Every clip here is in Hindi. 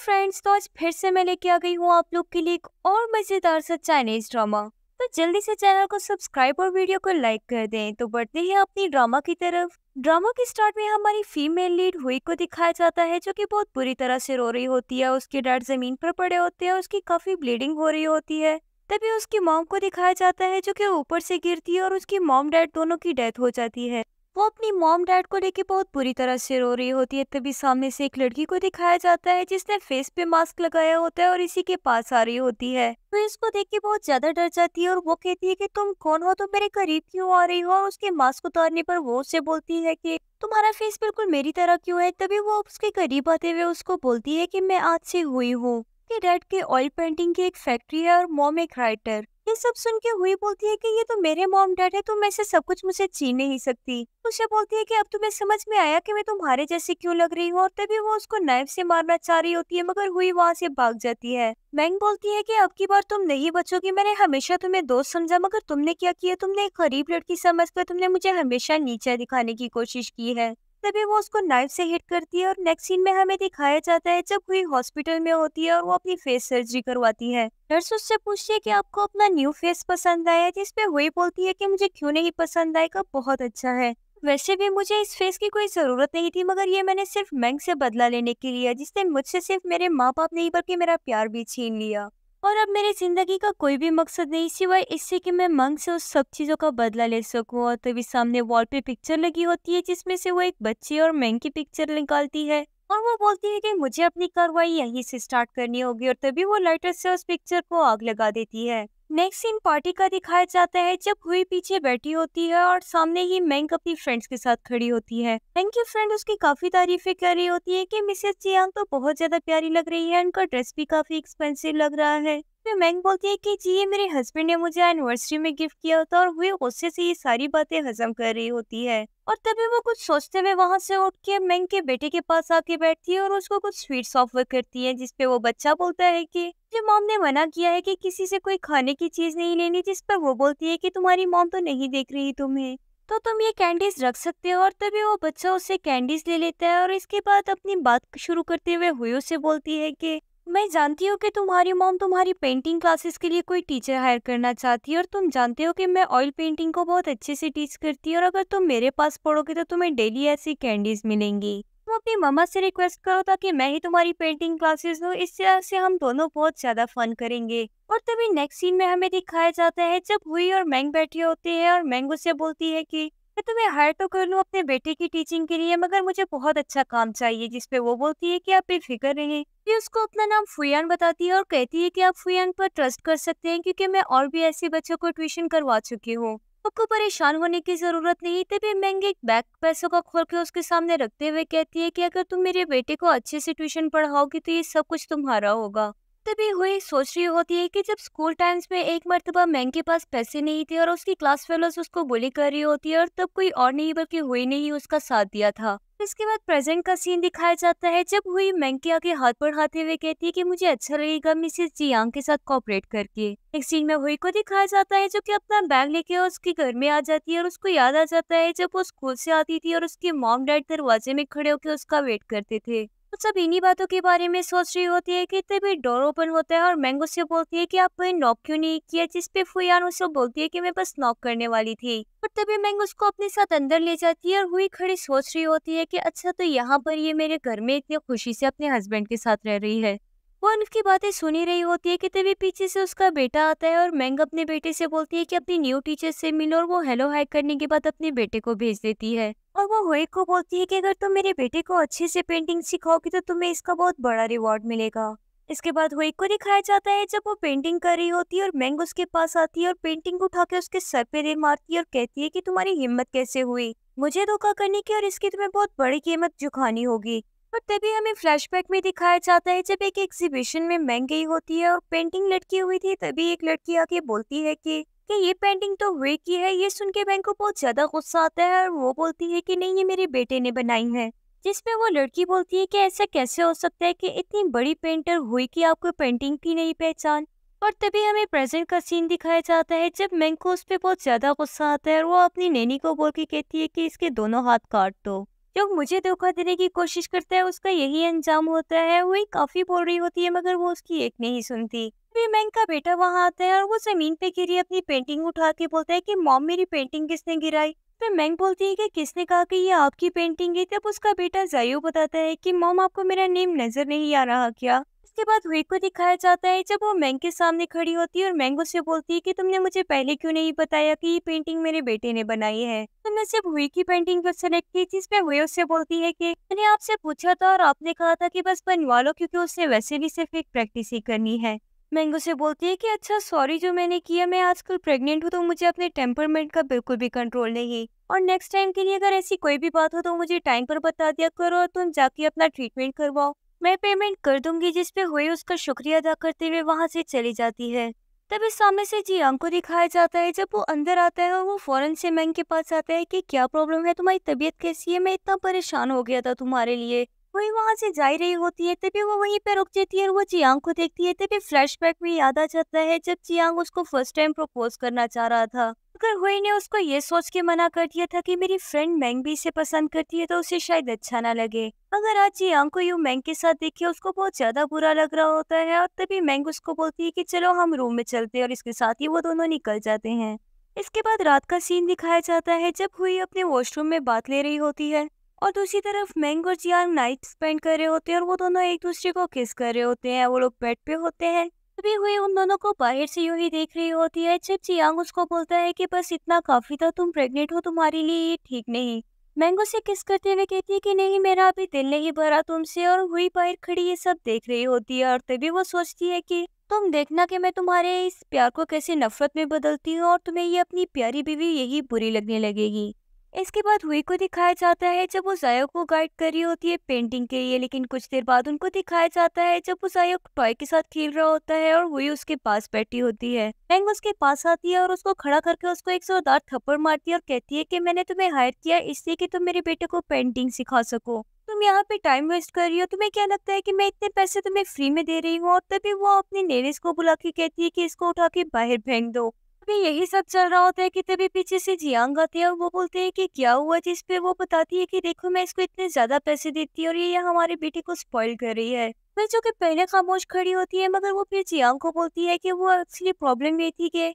फ्रेंड्स तो आज फिर से मैं लेके आ गई हूँ आप लोग के लिए एक और मजेदार सा चाइनीज ड्रामा तो जल्दी से चैनल को सब्सक्राइब और वीडियो को लाइक कर दें तो बढ़ते हैं अपनी ड्रामा की तरफ ड्रामा के स्टार्ट में हमारी फीमेल लीड हुई को दिखाया जाता है जो कि बहुत बुरी तरह से रो रही होती है उसके डैड जमीन पर पड़े होते हैं उसकी काफी ब्लीडिंग हो रही होती है तभी उसकी मॉम को दिखाया जाता है जो कि ऊपर से गिरती है और उसकी मॉम डैड दोनों की डेथ हो जाती है वो अपनी मॉम डैड को लेके बहुत बुरी तरह से रो रही होती है तभी सामने से एक लड़की को दिखाया जाता है जिसने फेस पे मास्क लगाया होता है और इसी के पास आ रही होती है तो इसको देख के बहुत ज्यादा डर जाती है और वो कहती है कि तुम कौन हो तुम मेरे करीब क्यों आ रही हो और उसके मास्क उतारने पर वो उससे बोलती है की तुम्हारा फेस बिल्कुल मेरी तरह क्यूँ है तभी वो उसके करीब आते हुए उसको बोलती है की मैं आज से हुई हूँ कि डैड के ऑयल पेंटिंग की एक फैक्ट्री है और मॉम एक राइटर ये सब सुन के हुई बोलती है कि ये तो मेरे मॉम डैड है तुम ऐसे सब कुछ मुझे छीन नहीं सकती उसे बोलती है कि अब तुम्हें समझ में आया कि मैं तुम्हारे जैसे क्यों लग रही हूँ और तभी वो उसको नाइफ से मारना चाह रही होती है मगर हुई वहाँ से भाग जाती है मैंग बोलती है कि अब की बार तुम नहीं बचोगी मैंने हमेशा तुम्हें दोस्त समझा मगर तुमने क्या किया तुमने एक गरीब लड़की समझ कर तुमने मुझे हमेशा नीचा दिखाने की कोशिश की है तभी वो उसको नाइफ से हिट करती है और नेक्स्ट सीन में हमें दिखाया जाता है जब हुई हॉस्पिटल में होती है और वो अपनी फेस सर्जरी करवाती है नर्स उससे पूछती है कि आपको अपना न्यू फेस पसंद आया जिसपे हुई बोलती है कि मुझे क्यों नहीं पसंद आएगा बहुत अच्छा है वैसे भी मुझे इस फेस की कोई ज़रूरत नहीं थी मगर ये मैंने सिर्फ मैंग से बदला लेने के लिए जिसने मुझसे सिर्फ मेरे माँ बाप नहीं बल्कि मेरा प्यार भी छीन लिया और अब मेरी ज़िंदगी का कोई भी मकसद नहीं सिवाय इससे कि मैं मंग से उस सब चीज़ों का बदला ले सकूं और तभी सामने वॉल पे पिक्चर लगी होती है जिसमें से वो एक बच्चे और मैंग की पिक्चर निकालती है और वो बोलती है कि मुझे अपनी कार्रवाई यहीं से स्टार्ट करनी होगी और तभी वो लाइटर से उस पिक्चर को आग लगा देती है नेक्स्ट सीन पार्टी का दिखाया जाता है जब हुई पीछे बैठी होती है और सामने ही मैंग अपनी फ्रेंड्स के साथ खड़ी होती है मैंग की फ्रेंड उसकी काफी तारीफें कर रही होती है कि मिसेस जियांग तो बहुत ज्यादा प्यारी लग रही है उनका ड्रेस भी काफी एक्सपेंसिव लग रहा है फिर तो मैंग बोलती है कि जी ये मेरे हस्बैंड ने मुझे एनिवर्सरी में गिफ्ट किया होता और वे गुस्से से ये सारी बातें हजम कर रही होती है और तभी वो कुछ सोचते हुए वहाँ से उठ के मैंग के बेटे के पास आके बैठती है और उसको कुछ स्वीट्स ऑफर करती है जिसपे वो बच्चा बोलता है कि जो मॉम ने मना किया है कि किसी से कोई खाने की चीज नहीं लेनी जिस पर वो बोलती है कि तुम्हारी मॉम तो नहीं देख रही तुम्हें तो तुम ये कैंडीज रख सकते हो और तभी वो बच्चा उससे कैंडीज ले लेता है और इसके बाद अपनी बात शुरू करते हुए हुयो से बोलती है कि मैं जानती हूँ कि तुम्हारी मॉम तुम्हारी पेंटिंग क्लासेस के लिए कोई टीचर हायर करना चाहती है और तुम जानते हो कि मैं ऑयल पेंटिंग को बहुत अच्छे से टीच करती हूँ और अगर तुम मेरे पास पढ़ोगे तो तुम्हें डेली ऐसी कैंडीज मिलेंगी तुम तो अपनी मम्मा से रिक्वेस्ट करो ताकि मैं ही तुम्हारी पेंटिंग क्लासेस लूँ इस तरह से हम दोनों बहुत ज्यादा फन करेंगे और तभी नेक्स्ट सीन में हमें दिखाया जाता है जब हुई और मैंग बैठे होते हैं और मैंग उसे बोलती है की मैं तुम्हें हायर तो कर लूँ अपने बेटे की टीचिंग के लिए मगर मुझे बहुत अच्छा काम चाहिए जिसपे वो बोलती है कि आप बेफिक्र रहे फिर उसको अपना नाम फुयान बताती है और कहती है कि आप फुयान पर ट्रस्ट कर सकते हैं क्योंकि मैं और भी ऐसे बच्चों को ट्यूशन करवा चुकी हूँ आपको परेशान होने की जरूरत नहीं तभी महंगे बैग पैसों का खोल के उसके सामने रखते हुए कहती है कि अगर तुम मेरे बेटे को अच्छे से ट्यूशन पढ़ाओगी तो ये सब कुछ तुम्हारा होगा तभी हुई सोच रही होती है कि जब स्कूल टाइम्स में एक मरतबा मैंग के पास पैसे नहीं थे और उसकी क्लास फेलोज उसको बुली कर रही होती है और तब कोई और नहीं बल्कि हुई ने ही उसका साथ दिया था इसके बाद प्रेजेंट का सीन दिखाया जाता है जब हुई मैंग के आगे हाथ बढ़ाते हुए कहती है कि मुझे अच्छा लगेगा मिसेस जियांग के साथ कॉपरेट करके एक सीन में हुई को दिखाया जाता है जो कि अपना बैग लेके उसके घर में आ जाती है और उसको याद आ जाता है जब वो स्कूल से आती थी और उसके मॉम डैड दरवाजे में खड़े होकर उसका वेट करते थे तो सब इन्हीं बातों के बारे में सोच रही होती है कि तभी डोर ओपन होता है और मैंगो से बोलती है कि कोई नॉक क्यों नहीं किया जिस पे फुयान उसे बोलती है कि मैं बस नॉक करने वाली थी और तभी मैंगो उसको अपने साथ अंदर ले जाती है और हुई खड़ी सोच रही होती है कि अच्छा तो यहाँ पर ये मेरे घर में इतनी खुशी से अपने हस्बैंड के साथ रह रही है वह उनकी बातें सुनी रही होती है कि तभी पीछे से उसका बेटा आता है और मैंग अपने बेटे से बोलती है कि अपनी न्यू टीचर से मिलो और वो हेलो हाई करने के बाद अपने बेटे को भेज देती है और वो होएक को बोलती है कि अगर तुम मेरे बेटे को अच्छे से पेंटिंग सिखाओगी तो तुम्हें इसका बहुत बड़ा रिवॉर्ड मिलेगा इसके बाद होएक को दिखाया जाता है जब वो पेंटिंग कर रही होती है और मैंग उसके पास आती है और पेंटिंग उठा के उसके सर पे दे मारती है और कहती है कि तुम्हारी हिम्मत कैसे हुई मुझे धोखा करने की और इसकी तुम्हें बहुत बड़ी कीमत झुकानी होगी और तभी हमें फ्लैशबैक में दिखाया जाता है जब एक एग्जीबिशन में महंगी होती है और पेंटिंग लटकी हुई थी तभी एक लड़की आके बोलती है कि कि ये पेंटिंग तो वे की है ये सुन के बहन को बहुत ज्यादा गुस्सा आता है और वो बोलती है कि नहीं ये मेरे बेटे ने बनाई है जिसमें वो लड़की बोलती है कि ऐसा कैसे हो सकता है कि इतनी बड़ी पेंटर हुई कि आपको पेंटिंग की नहीं पहचान और तभी हमें प्रेजेंट का सीन दिखाया जाता है जब मैंग को उस पर बहुत ज्यादा गुस्सा आता है और वो अपनी नैनी को बोल के कहती है कि इसके दोनों हाथ काट दो जो मुझे धोखा देने की कोशिश करता है उसका यही अंजाम होता है वो एक काफी बोल रही होती है मगर वो उसकी एक नहीं सुनती मैंग का बेटा वहाँ आता है और वो जमीन पे गिरी अपनी पेंटिंग उठा के बोलता है कि मॉम मेरी पेंटिंग किसने गिराई फिर तो मैंग बोलती है कि किसने कहा कि ये आपकी पेंटिंग है तब उसका बेटा जायो बताता है कि मॉम आपको मेरा नेम नजर नहीं आ रहा क्या उसके बाद वे को दिखाया जाता है जब वो मैंग के सामने खड़ी होती है और मैंग से बोलती है कि तुमने मुझे पहले क्यों नहीं बताया कि ये पेंटिंग मेरे बेटे ने बनाई है तुमने तो सिर्फ वे की पेंटिंग को सिलेक्ट की जिसमें वे उससे बोलती है कि मैंने आपसे पूछा था और आपने कहा था कि बस बनवा लो क्योंकि उसने वैसे भी सिर्फ एक प्रैक्टिस ही करनी है मैंगो से बोलती है कि अच्छा सॉरी जो मैंने किया मैं आजकल प्रेग्नेंट हूँ तो मुझे अपने टेम्परमेंट का बिल्कुल भी कंट्रोल नहीं और नेक्स्ट टाइम के लिए अगर ऐसी कोई भी बात हो तो मुझे टाइम पर बता दिया करो और तुम जाके अपना ट्रीटमेंट करवाओ मैं पेमेंट कर दूंगी जिसपे हुए उसका शुक्रिया अदा करते हुए वहाँ से चली जाती है तभी सामने से जियांग को दिखाया जाता है जब वो अंदर आता है और वो फौरन से मैंग के पास आता है कि क्या प्रॉब्लम है तुम्हारी तबीयत कैसी है मैं इतना परेशान हो गया था तुम्हारे लिए वही वहाँ से जा रही होती है तभी वो वहीं पे रुक जाती है और वो जियांग को देखती है तभी फ्लैशबैक में याद आ जाता है जब जियांग उसको फर्स्ट टाइम प्रपोज करना चाह रहा था अगर हुई ने उसको ये सोच के मना कर दिया था कि मेरी फ्रेंड मैंग भी इसे पसंद करती है तो उसे शायद अच्छा ना लगे अगर आज ये को यू मैंग के साथ देखे उसको बहुत ज्यादा बुरा लग रहा होता है और तभी मैंग उसको बोलती है कि चलो हम रूम में चलते हैं और इसके साथ ही वो दोनों निकल जाते हैं इसके बाद रात का सीन दिखाया जाता है जब हुई अपने वॉशरूम में बात ले रही होती है और दूसरी तरफ मैंग और जियांग नाइट स्पेंड कर रहे होते हैं और वो दोनों एक दूसरे को किस कर रहे होते हैं वो लोग बेड पे होते हैं तभी हुई उन दोनों को बाहर से यू ही देख रही होती है जब चियांग उसको बोलता है कि बस इतना काफी था तुम प्रेग्नेंट हो तुम्हारे लिए ये ठीक नहीं मैंगो से किस करते हुए कहती है कि नहीं मेरा अभी दिल नहीं भरा तुमसे और हुई बाहर खड़ी ये सब देख रही होती है और तभी वो सोचती है कि तुम देखना कि मैं तुम्हारे इस प्यार को कैसे नफरत में बदलती हूँ और तुम्हें ये अपनी प्यारी बीवी यही बुरी लगने लगेगी इसके बाद हुई को दिखाया जाता है जब वो जायो को गाइड कर रही होती है पेंटिंग के लिए लेकिन कुछ देर बाद उनको दिखाया जाता है जब वो जायो टॉय के साथ खेल रहा होता है और हुई उसके पास बैठी होती है मैंग उसके पास आती है और उसको खड़ा करके उसको एक जोरदार थप्पड़ मारती है और कहती है की मैंने तुम्हें हायर किया इसलिए की तुम मेरे बेटे को पेंटिंग सिखा सको तुम यहाँ पे टाइम वेस्ट कर रही हो तुम्हें क्या लगता है कि मैं इतने पैसे तुम्हें फ्री में दे रही हूँ और तभी वो अपने नेनेस को बुला के कहती है कि इसको उठा के बाहर फेंक दो में यही सब चल रहा होता है कि तभी पीछे से जियांग आते हैं और वो बोलते हैं कि क्या हुआ जिस पे वो बताती है कि देखो मैं इसको इतने ज्यादा पैसे देती हूँ और ये हमारे बेटे को स्पॉइल कर रही है मैं जो कि पहले खामोश खड़ी होती है मगर वो फिर जियांग को बोलती है कि वो एक्चुअली प्रॉब्लम ये थी कि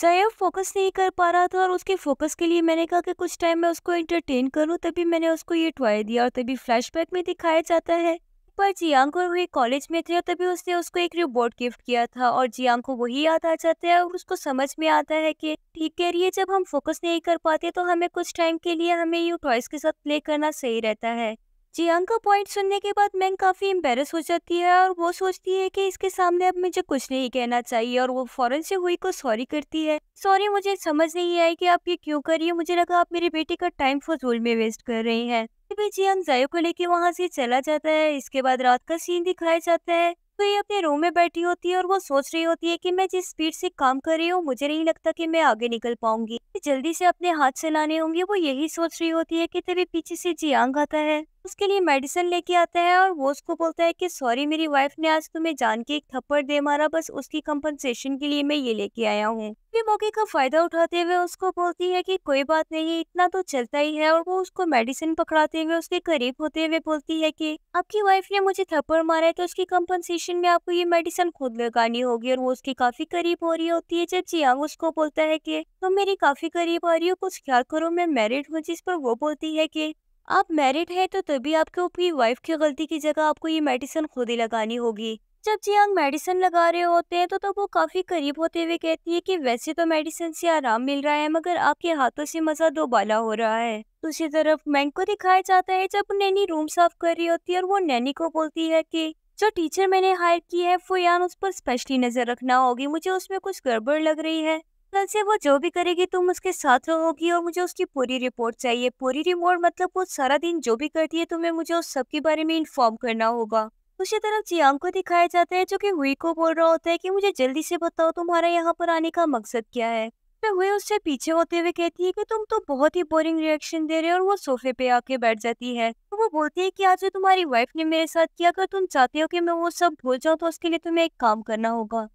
जया फोकस नहीं कर पा रहा था और उसके फोकस के लिए मैंने कहा कि कुछ टाइम मैं उसको एंटरटेन करूँ तभी मैंने उसको ये टॉय दिया और तभी फ्लैश में दिखाया जाता है बार जियांग और वही कॉलेज में थे तभी उसने उसको एक रिबोर्ट गिफ्ट किया था और जियांग को वही याद आ जाता है और उसको समझ में आता है कि ठीक कह रही है जब हम फोकस नहीं कर पाते तो हमें कुछ टाइम के लिए हमें यू टॉयस के साथ प्ले करना सही रहता है जियांग का पॉइंट सुनने के बाद मैंग काफ़ी एम्बेरस हो जाती है और वो सोचती है कि इसके सामने अब मुझे कुछ नहीं कहना चाहिए और वो फौरन से हुई को सॉरी करती है सॉरी मुझे समझ नहीं आई कि आप ये क्यों कर रही है मुझे लगा आप मेरे बेटे का टाइम फजूल में वेस्ट कर रही हैं भी जायो को लेके वहाँ से चला जाता है इसके बाद रात का सीन दिखाया जाता है तो ये अपने रूम में बैठी होती है और वो सोच रही होती है कि मैं जिस स्पीड से काम कर रही हूँ मुझे नहीं लगता कि मैं आगे निकल पाऊंगी जल्दी से अपने हाथ चलाने होंगे वो यही सोच रही होती है कि तभी पीछे से जियांग आता है उसके लिए मेडिसिन लेके आता है और वो उसको बोलता है कि सॉरी मेरी वाइफ ने आज तुम्हें जान के एक थप्पड़ दे मारा बस उसकी कम्पनसेशन के लिए मैं ये लेके आया हूँ ये मौके का फायदा उठाते हुए उसको बोलती है कि कोई बात नहीं इतना तो चलता ही है और वो उसको मेडिसिन पकड़ाते हुए उसके करीब होते हुए बोलती है की आपकी वाइफ ने मुझे थप्पड़ मारा है तो उसकी कम्पनसेशन में आपको ये मेडिसिन खुद लगानी होगी और वो उसकी काफी करीब हो रही होती है जब जियांग उसको बोलता है की तुम मेरी काफी करीब आ रही हो कुछ ख्याल करो मैं मैरिड हूँ जिस पर वो बोलती है की आप मैरिड हैं तो तभी आपको अपनी वाइफ की गलती की जगह आपको ये मेडिसिन खुद ही लगानी होगी जब जियांग मेडिसिन लगा रहे होते हैं तो तब वो काफ़ी करीब होते हुए कहती है कि वैसे तो मेडिसिन से आराम मिल रहा है मगर आपके हाथों से मज़ा दोबाला हो रहा है दूसरी तरफ मैंग को दिखाया जाता है जब नैनी रूम साफ कर रही होती है और वो नैनी को बोलती है कि जो टीचर मैंने हायर की है फोयान उस पर स्पेशली नज़र रखना होगी मुझे उसमें कुछ गड़बड़ लग रही है कल से वो जो भी करेगी तुम उसके साथ रहोगी और मुझे उसकी पूरी रिपोर्ट चाहिए पूरी रिपोर्ट मतलब वो सारा दिन जो भी करती है तुम्हें मुझे उस सब के बारे में इन्फॉर्म करना होगा उसी तरफ जियांग को दिखाया जाता है जो कि हुई को बोल रहा होता है कि मुझे जल्दी से बताओ तुम्हारा यहाँ पर आने का मकसद क्या है मैं हुए उससे पीछे होते हुए कहती है कि तुम तो बहुत ही बोरिंग रिएक्शन दे रहे हो और वो सोफे पे आके बैठ जाती है तो वो बोलती है कि आज तुम्हारी वाइफ ने मेरे साथ किया अगर तुम चाहते हो कि मैं वो सब भूल जाऊँ तो उसके लिए तुम्हें एक काम करना होगा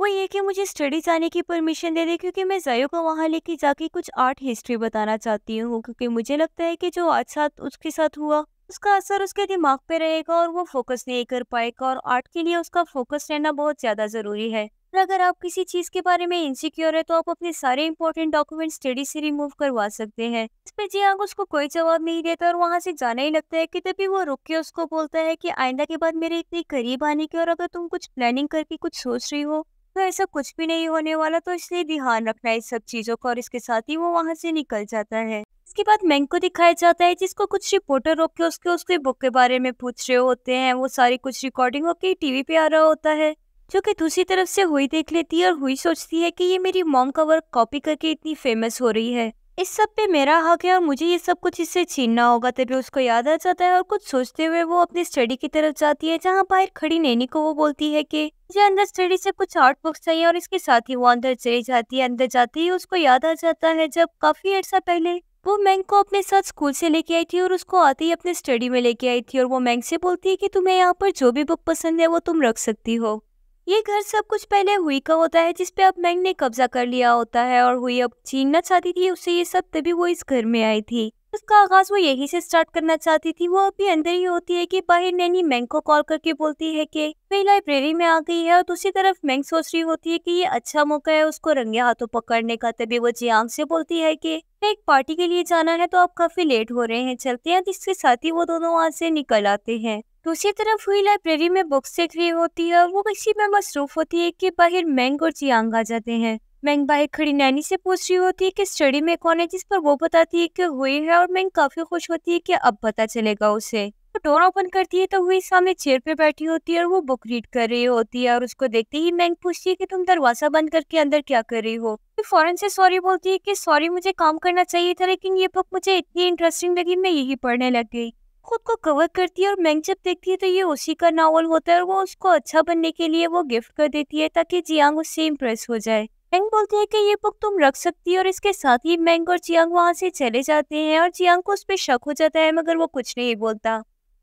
वो ये कि मुझे स्टडी जाने की परमिशन दे दे क्योंकि मैं जयो को वहाँ लेके जाके कुछ आर्ट हिस्ट्री बताना चाहती हूँ क्योंकि मुझे लगता है कि जो आज अच्छा साथ उसके साथ हुआ उसका असर उसके दिमाग पे रहेगा और वो फोकस नहीं कर पाएगा और आर्ट के लिए उसका फोकस रहना बहुत ज़्यादा ज़रूरी है और अगर आप किसी चीज़ के बारे में इनसिक्योर है तो आप अपने सारे इंपॉर्टेंट डॉक्यूमेंट स्टडी से रिमूव करवा सकते हैं इस पर जी जियांग हाँ, उसको कोई जवाब नहीं देता और वहाँ से जाना ही लगता है कि तभी वो रुक के उसको बोलता है कि आइंदा के बाद मेरे इतने करीब आने के और अगर तुम कुछ प्लानिंग करके कुछ सोच रही हो तो ऐसा कुछ भी नहीं होने वाला तो इसलिए ध्यान रखना है इस सब चीज़ों का और इसके साथ ही वो वहाँ से निकल जाता है इसके बाद मैंग को दिखाया जाता है जिसको कुछ रिपोर्टर रोक के उसके उसके बुक के बारे में पूछ रहे होते हैं वो सारी कुछ रिकॉर्डिंग होके टीवी पे आ रहा होता है जो कि दूसरी तरफ से हुई देख लेती है और हुई सोचती है कि ये मेरी मॉम का वर्क कॉपी करके इतनी फेमस हो रही है इस सब पे मेरा हक है और मुझे ये सब कुछ इससे छीनना होगा तभी उसको याद आ जाता है और कुछ सोचते हुए वो अपनी स्टडी की तरफ जाती है जहाँ बाहर खड़ी नैनी को वो बोलती है कि मुझे अंदर स्टडी से कुछ आर्ट बुक्स चाहिए और इसके साथ ही वो अंदर चली जाती है अंदर जाती ही उसको याद आ जाता है जब काफी अर्सा पहले वो मैंग को अपने साथ स्कूल से लेके आई थी और उसको आते ही अपने स्टडी में लेके आई थी और वो मैंग से बोलती है कि तुम्हें यहाँ पर जो भी बुक पसंद है वो तुम रख सकती हो ये घर सब कुछ पहले हुई का होता है जिसपे अब मैंग ने कब्जा कर लिया होता है और हुई अब छीनना चाहती थी उससे ये सब तभी वो इस घर में आई थी उसका आगाज वो यहीं से स्टार्ट करना चाहती थी वो अभी अंदर ही होती है कि बाहर नैनी मैंग को कॉल करके बोलती है कि वे लाइब्रेरी में आ गई है और दूसरी तरफ मैंग सोच रही होती है कि ये अच्छा मौका है उसको रंगे हाथों पकड़ने का तभी वो जियांग से बोलती है कि मैं एक पार्टी के लिए जाना है तो आप काफी लेट हो रहे हैं चलते हैं जिसके साथ ही वो दोनों वहाँ से निकल आते हैं दूसरी तरफ हुई लाइब्रेरी में बुक्स देख रही होती है वो इसी में मसरूफ होती है कि बाहर मैंग और जियांग आ जाते हैं मैंग बाहर खड़ी नैनी से पूछ रही होती है कि स्टडी में कौन है जिस पर वो बताती है कि हुई है और मैंग काफी खुश होती है कि अब पता चलेगा उसे तो डोर ओपन करती है तो हुई सामने चेयर पे बैठी होती है और वो बुक रीड कर रही होती है और उसको देखते ही मैंग पूछती है कि तुम दरवाजा बंद करके अंदर क्या कर रही हो तो फौरन से सॉरी बोलती है कि सॉरी मुझे काम करना चाहिए था लेकिन ये बुक मुझे इतनी इंटरेस्टिंग लगी मैं यही पढ़ने लग गई खुद को कवर करती है और मैंग जब देखती है तो ये उसी का नावल होता है और वो उसको अच्छा बनने के लिए वो गिफ्ट कर देती है ताकि जियांग उससे इम्प्रेस हो जाए मैंग बोलती है कि ये बुक तुम रख सकती हो और इसके साथ ही मैंग और जियांग वहाँ से चले जाते हैं और जियांग को उस पर शक हो जाता है मगर वो कुछ नहीं बोलता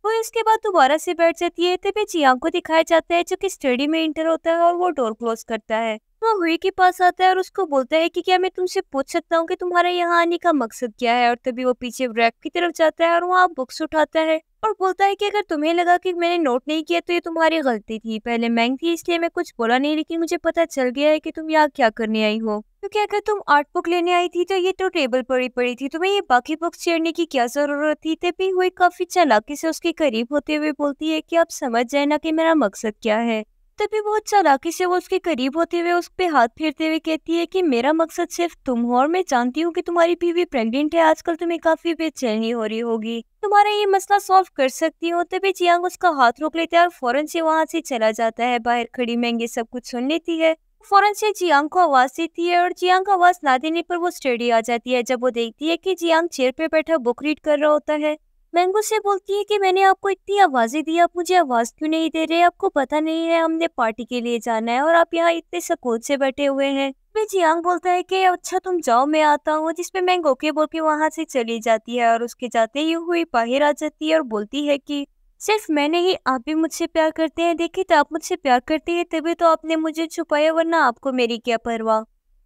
वो इसके बाद दोबारा से बैठ जाती है तभी जियांग को दिखाया जाता है जो कि स्टडी में इंटर होता है और वो डोर क्लोज करता है वो हुई के पास आता है और उसको बोलता है कि क्या मैं तुमसे पूछ सकता हूँ कि तुम्हारा यहाँ आने का मकसद क्या है और तभी वो पीछे रैक की तरफ जाता है और वहाँ बुक्स उठाता है और बोलता है कि अगर तुम्हें लगा कि मैंने नोट नहीं किया तो ये तुम्हारी गलती थी पहले महंग थी इसलिए मैं कुछ बोला नहीं लेकिन मुझे पता चल गया है की तुम यहाँ क्या करने आई हो क्योंकि अगर तुम आर्ट बुक लेने आई थी तो ये तो टेबल पर ही पड़ी थी तुम्हें ये बाकी बुक्स छेड़ने की क्या जरूरत थी तभी हुई काफी चालाकी से उसके करीब होते हुए बोलती है की आप समझ जाए ना की मेरा मकसद क्या है तभी बहुत चालाकी से वो उसके करीब होते हुए उस पर हाथ फेरते हुए कहती है कि मेरा मकसद सिर्फ तुम हो और मैं जानती हूँ कि तुम्हारी बीवी प्रेग्नेंट है आजकल तुम्हें काफी बेचैनी हो रही होगी तुम्हारा ये मसला सॉल्व कर सकती हूँ तभी जियांग उसका हाथ रोक लेता है और फौरन से वहाँ से चला जाता है बाहर खड़ी महंगी सब कुछ सुन लेती है फौरन से जियांग को आवाज देती है और जियांग आवाज ना देने पर वो स्टडी आ जाती है जब वो देखती है कि जियांग चेयर पे बैठा बुक रीड कर रहा होता है मैंगो से बोलती है कि मैंने आपको इतनी आवाज़ें दी आप मुझे आवाज़ क्यों नहीं दे रहे आपको पता नहीं है हमने पार्टी के लिए जाना है और आप यहाँ इतने सकून से बैठे हुए हैं फिर जियांग बोलता है कि अच्छा तुम जाओ मैं आता हूँ जिसपे मैंगो के बोल के वहाँ से चली जाती है और उसके जाते ही हुई बाहर आ जाती है और बोलती है कि सिर्फ मैंने ही आप भी मुझसे प्यार करते हैं देखिए तो आप मुझसे प्यार करते हैं तभी तो आपने मुझे छुपाया वरना आपको मेरी क्या परवाह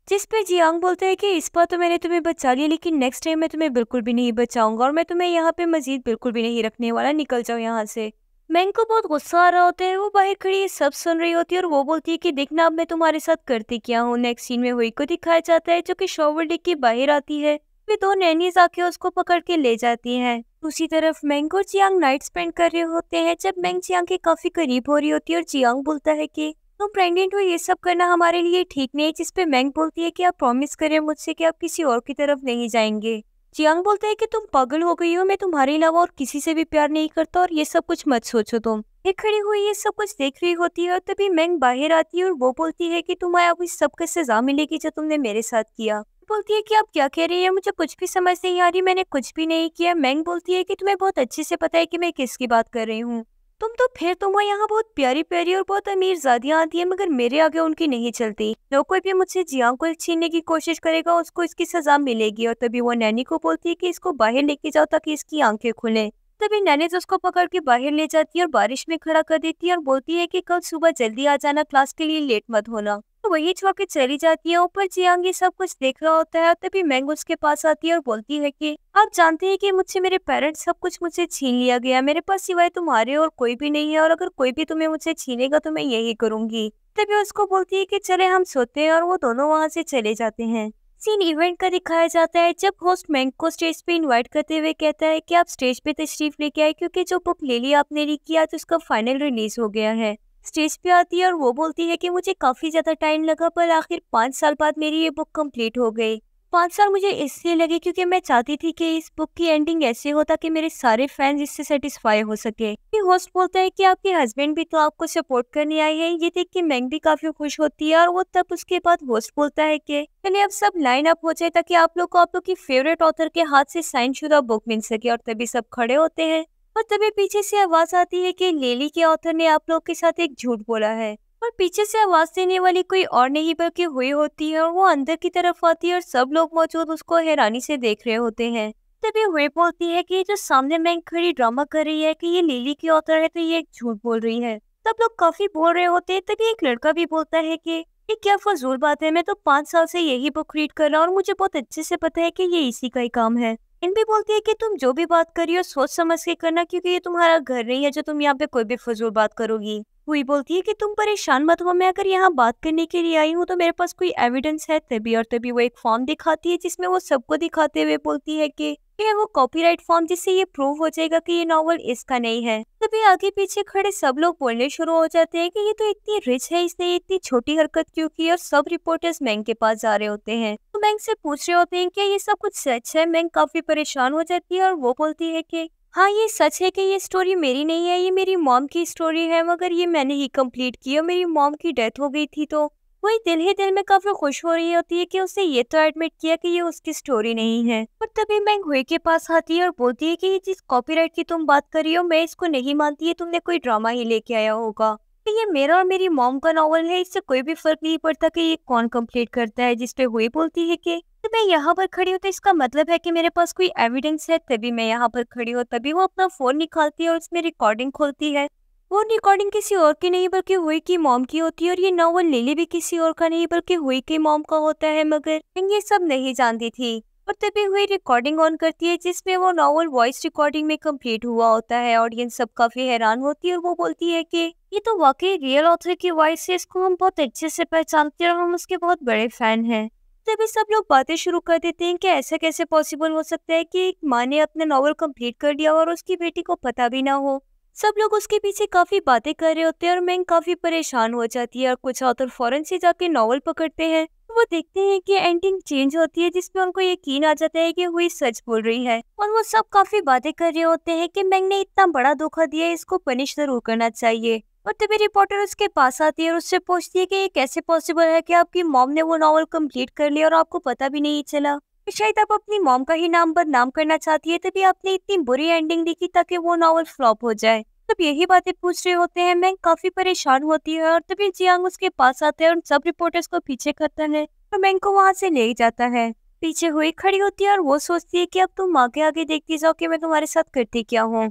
जिस पे जियांग बोलते है कि इस बार तो मैंने तुम्हें बचा लिया लेकिन नेक्स्ट टाइम मैं तुम्हें बिल्कुल भी नहीं बचाऊंगा और मैं तुम्हें यहाँ पे मजीद बिल्कुल भी नहीं रखने वाला निकल जाओ यहाँ से मैंग को बहुत गुस्सा आ रहा होता है वो बाहर खड़ी सब सुन रही होती है और वो बोलती है कि देखना अब मैं तुम्हारे साथ करती क्या हूँ नेक्स्ट सीन में हुई को दिखाया जाता है जो कि शॉवर डिग के बाहर आती है वे दो नैनीज आके उसको पकड़ के ले जाती हैं दूसरी तरफ मैंग और जियांग नाइट स्पेंड कर रहे होते हैं जब मैंग जियांग के काफी करीब हो रही होती है और जियांग बोलता है की तो प्रेग्नेंट हो ये सब करना हमारे लिए ठीक नहीं है जिस पे मैंग बोलती है कि आप प्रॉमिस करें मुझसे कि आप किसी और की तरफ नहीं जाएंगे चियांग बोलता है कि तुम पागल हो गई हो मैं तुम्हारे अलावा और किसी से भी प्यार नहीं करता और ये सब कुछ मत सोचो तुम फिर खड़ी हुई ये सब कुछ देख रही होती है और तभी मैंग बाहर आती है और वो बोलती है कि तुम्हें अब इस सब का सजा मिलेगी जो तुमने मेरे साथ किया बोलती है कि आप क्या कह रही है मुझे कुछ भी समझ नहीं आ रही मैंने कुछ भी नहीं किया मैंग बोलती है कि तुम्हें बहुत अच्छे से पता है कि मैं किसकी बात कर रही हूँ तुम तो फिर तुम्हें यहाँ बहुत प्यारी प्यारी और बहुत अमीर जादियाँ आती है मगर मेरे आगे उनकी नहीं चलती जो कोई भी मुझसे जिया को छीनने की कोशिश करेगा उसको इसकी सजा मिलेगी और तभी वो नैनी को बोलती है कि इसको बाहर लेके जाओ ताकि इसकी आंखें खुलें तभी नैनी तो उसको पकड़ के बाहर ले जाती है और बारिश में खड़ा कर देती है और बोलती है की कल सुबह जल्दी आ जाना क्लास के लिए लेट मत होना तो वही छुआ के चली जाती है ऊपर जियांगी सब कुछ देख रहा होता है तभी मैंग उसके पास आती है और बोलती है कि आप जानते हैं कि मुझसे मेरे पेरेंट्स सब कुछ मुझसे छीन लिया गया मेरे पास सिवाय तुम्हारे और कोई भी नहीं है और अगर कोई भी तुम्हें मुझसे छीनेगा तो मैं यही करूंगी तभी उसको बोलती है की चले हम सोते हैं और वो दोनों वहाँ से चले जाते हैं सीन इवेंट का दिखाया जाता है जब होस्ट मैंग को स्टेज पे इनवाइट करते हुए कहता है कि आप स्टेज पे तशरीफ लेके आए क्योंकि जो बुक ले लिया आपने लिखी तो उसका फाइनल रिलीज हो गया है स्टेज पे आती है और वो बोलती है कि मुझे काफ़ी ज़्यादा टाइम लगा पर आखिर पांच साल बाद मेरी ये बुक कंप्लीट हो गई पांच साल मुझे इसलिए लगे क्योंकि मैं चाहती थी कि इस बुक की एंडिंग ऐसे हो ताकि मेरे सारे फैंस इससे सेटिस्फाई हो सके होस्ट बोलता है कि आपके हस्बैंड भी तो आपको सपोर्ट करने आए हैं ये देख के मैंग भी काफी खुश होती है और वो तब उसके बाद होस्ट बोलता है कि पहले अब सब लाइन अप हो जाए ताकि आप लोग को आप लोग की फेवरेट ऑथर के हाथ से साइन शुदा बुक मिल सके और तभी सब खड़े होते हैं और तभी पीछे से आवाज आती है कि लेली के ऑथर ने आप लोग के साथ एक झूठ बोला है और पीछे से आवाज देने वाली कोई और नहीं बल्कि हुई होती है और वो अंदर की तरफ आती है और सब लोग मौजूद उसको हैरानी से देख रहे होते हैं तभी हुए बोलती है कि जो सामने मैं खड़ी ड्रामा कर रही है कि ये लीली की ऑथर है तो ये एक झूठ बोल रही है तब लोग काफी बोल रहे होते हैं तभी एक लड़का भी बोलता है कि ये क्या फजूल बात है मैं तो पाँच साल से यही बुक रीड कर रहा हूँ और मुझे बहुत अच्छे से पता है कि ये इसी का ही काम है इन भी बोलती है कि तुम जो भी बात करियो सोच समझ के करना क्योंकि ये तुम्हारा घर नहीं है जो तुम यहाँ पे कोई भी फजूल बात करोगी हुई बोलती है कि तुम परेशान मत हो मैं अगर यहाँ बात करने के लिए आई हूँ तो मेरे पास कोई एविडेंस है तभी और तभी वो एक फॉर्म दिखाती है जिसमें वो सबको दिखाते हुए बोलती है कि यह वो कॉपीराइट फॉर्म जिससे ये प्रूव हो जाएगा कि ये नॉवल इसका नहीं है तभी आगे पीछे खड़े सब लोग बोलने शुरू हो जाते हैं कि ये तो इतनी रिच है इसने इतनी छोटी हरकत क्यों की और सब रिपोर्टर्स मैंग के पास जा रहे होते हैं तो मैंग से पूछ रहे होते हैं कि ये सब कुछ सच है मैंग काफी परेशान हो जाती है और वो बोलती है की हाँ ये सच है कि ये स्टोरी मेरी नहीं है ये मेरी मॉम की स्टोरी है मगर ये मैंने ही कंप्लीट की और मेरी मॉम की डेथ हो गई थी तो वही दिल ही दिल में काफी खुश हो रही होती है कि उसने ये तो एडमिट किया कि ये उसकी स्टोरी नहीं है पर तभी मैं हुए के पास आती है और बोलती है कि ये जिस कॉपीराइट की तुम बात कर रही हो मैं इसको नहीं मानती है तुमने कोई ड्रामा ही लेके आया होगा तो ये मेरा और मेरी मॉम का नॉवल है इससे कोई भी फर्क नहीं पड़ता कि ये कौन कंप्लीट करता है जिसपे हुए बोलती है कि तो मैं यहाँ पर खड़ी हूँ तो इसका मतलब है कि मेरे पास कोई एविडेंस है तभी मैं यहाँ पर खड़ी हूँ तभी वो अपना फोन निकालती है और उसमें रिकॉर्डिंग खोलती है वो रिकॉर्डिंग किसी और की नहीं बल्कि हुई की मॉम की होती है और ये नॉवल लिली भी किसी और का नहीं बल्कि हुई की मॉम का होता है मगर ये सब नहीं जानती थी और तभी हुई रिकॉर्डिंग ऑन करती है जिसमें वो नॉवल वॉइस रिकॉर्डिंग में कंप्लीट हुआ होता है ऑडियंस सब काफी हैरान होती है और वो बोलती है कि ये तो वाकई रियल ऑथर की वॉइस है इसको हम बहुत अच्छे से पहचानते हैं और हम उसके बहुत बड़े फैन हैं तभी सब लोग बातें शुरू कर देते हैं कि ऐसा कैसे पॉसिबल हो सकता है कि एक माँ ने अपना नॉवल कंप्लीट कर लिया और उसकी बेटी को पता भी ना हो सब लोग उसके पीछे काफ़ी बातें कर रहे होते हैं और मैंग काफ़ी परेशान हो जाती है और कुछ ऑथर फ़ौरन से जाके नावल पकड़ते हैं वो देखते हैं कि एंडिंग चेंज होती है जिसमें उनको यकीन आ जाता है कि हुई सच बोल रही है और वो सब काफ़ी बातें कर रहे होते हैं कि मैंग ने इतना बड़ा धोखा दिया इसको पनिश ज़रूर करना चाहिए और तभी रिपोर्टर उसके पास आती है और उससे पूछती है कि ये कैसे पॉसिबल है कि आपकी मॉम ने वो नावल कंप्लीट कर लिया और आपको पता भी नहीं चला शायद आप अपनी मॉम का ही नाम बदनाम करना चाहती है तभी आपने इतनी बुरी एंडिंग लिखी ताकि वो नावल फ्लॉप हो जाए तब मतलब यही बातें पूछ रहे होते हैं मैंग काफी परेशान होती है और तभी जियांग उसके पास आते हैं और सब रिपोर्टर्स को पीछे करता है तो मैंग को वहाँ से ले जाता है पीछे हुई खड़ी होती है और वो सोचती है कि अब तुम आगे आगे देखती जाओ कि मैं तुम्हारे साथ करती क्या हूँ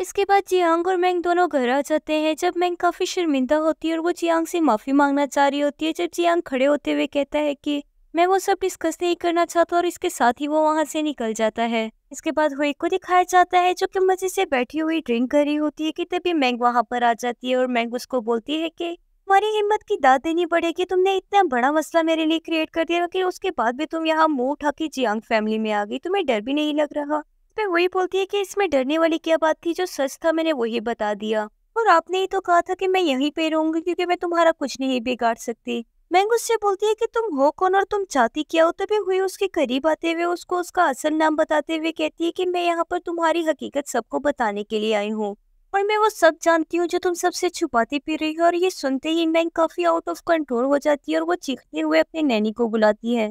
इसके बाद जियांग और मैंग दोनों घर आ जाते हैं जब मैंग काफी शर्मिंदा होती है और वो जियांग से माफी मांगना चाह रही होती है जब जियांग खड़े होते हुए कहता है कि मैं वो सब डिस्कस नहीं करना चाहता और इसके साथ ही वो वहाँ से निकल जाता है इसके बाद हुई को दिखाया जाता है जो कि मजे से बैठी हुई ड्रिंक कर रही होती है कि तभी मैंग वहाँ पर आ जाती है और मैंग उसको बोलती है कि तुम्हारी हिम्मत की दाद देनी पड़ेगी तुमने इतना बड़ा मसला मेरे लिए क्रिएट कर दिया कि उसके बाद भी तुम यहाँ मुंह उठा के जियांग फैमिली में आ गई तुम्हें डर भी नहीं लग रहा पे वही बोलती है कि इसमें डरने वाली क्या बात थी जो सच था मैंने वही बता दिया और आपने ही तो कहा था कि मैं यहीं पे रहूंगी क्योंकि मैं तुम्हारा कुछ नहीं बिगाड़ सकती मैंग उससे बोलती है कि तुम हो कौन और तुम चाहती क्या हो तभी हुई उसके करीब आते हुए उसको उसका असल नाम बताते हुए कहती है कि मैं यहाँ पर तुम्हारी हकीकत सबको बताने के लिए आई हूँ और मैं वो सब जानती हूँ जो तुम सबसे छुपाती पी रही हो और ये सुनते ही मैंग काफी आउट ऑफ कंट्रोल हो जाती है और वो चीखते हुए अपने नैनी को बुलाती है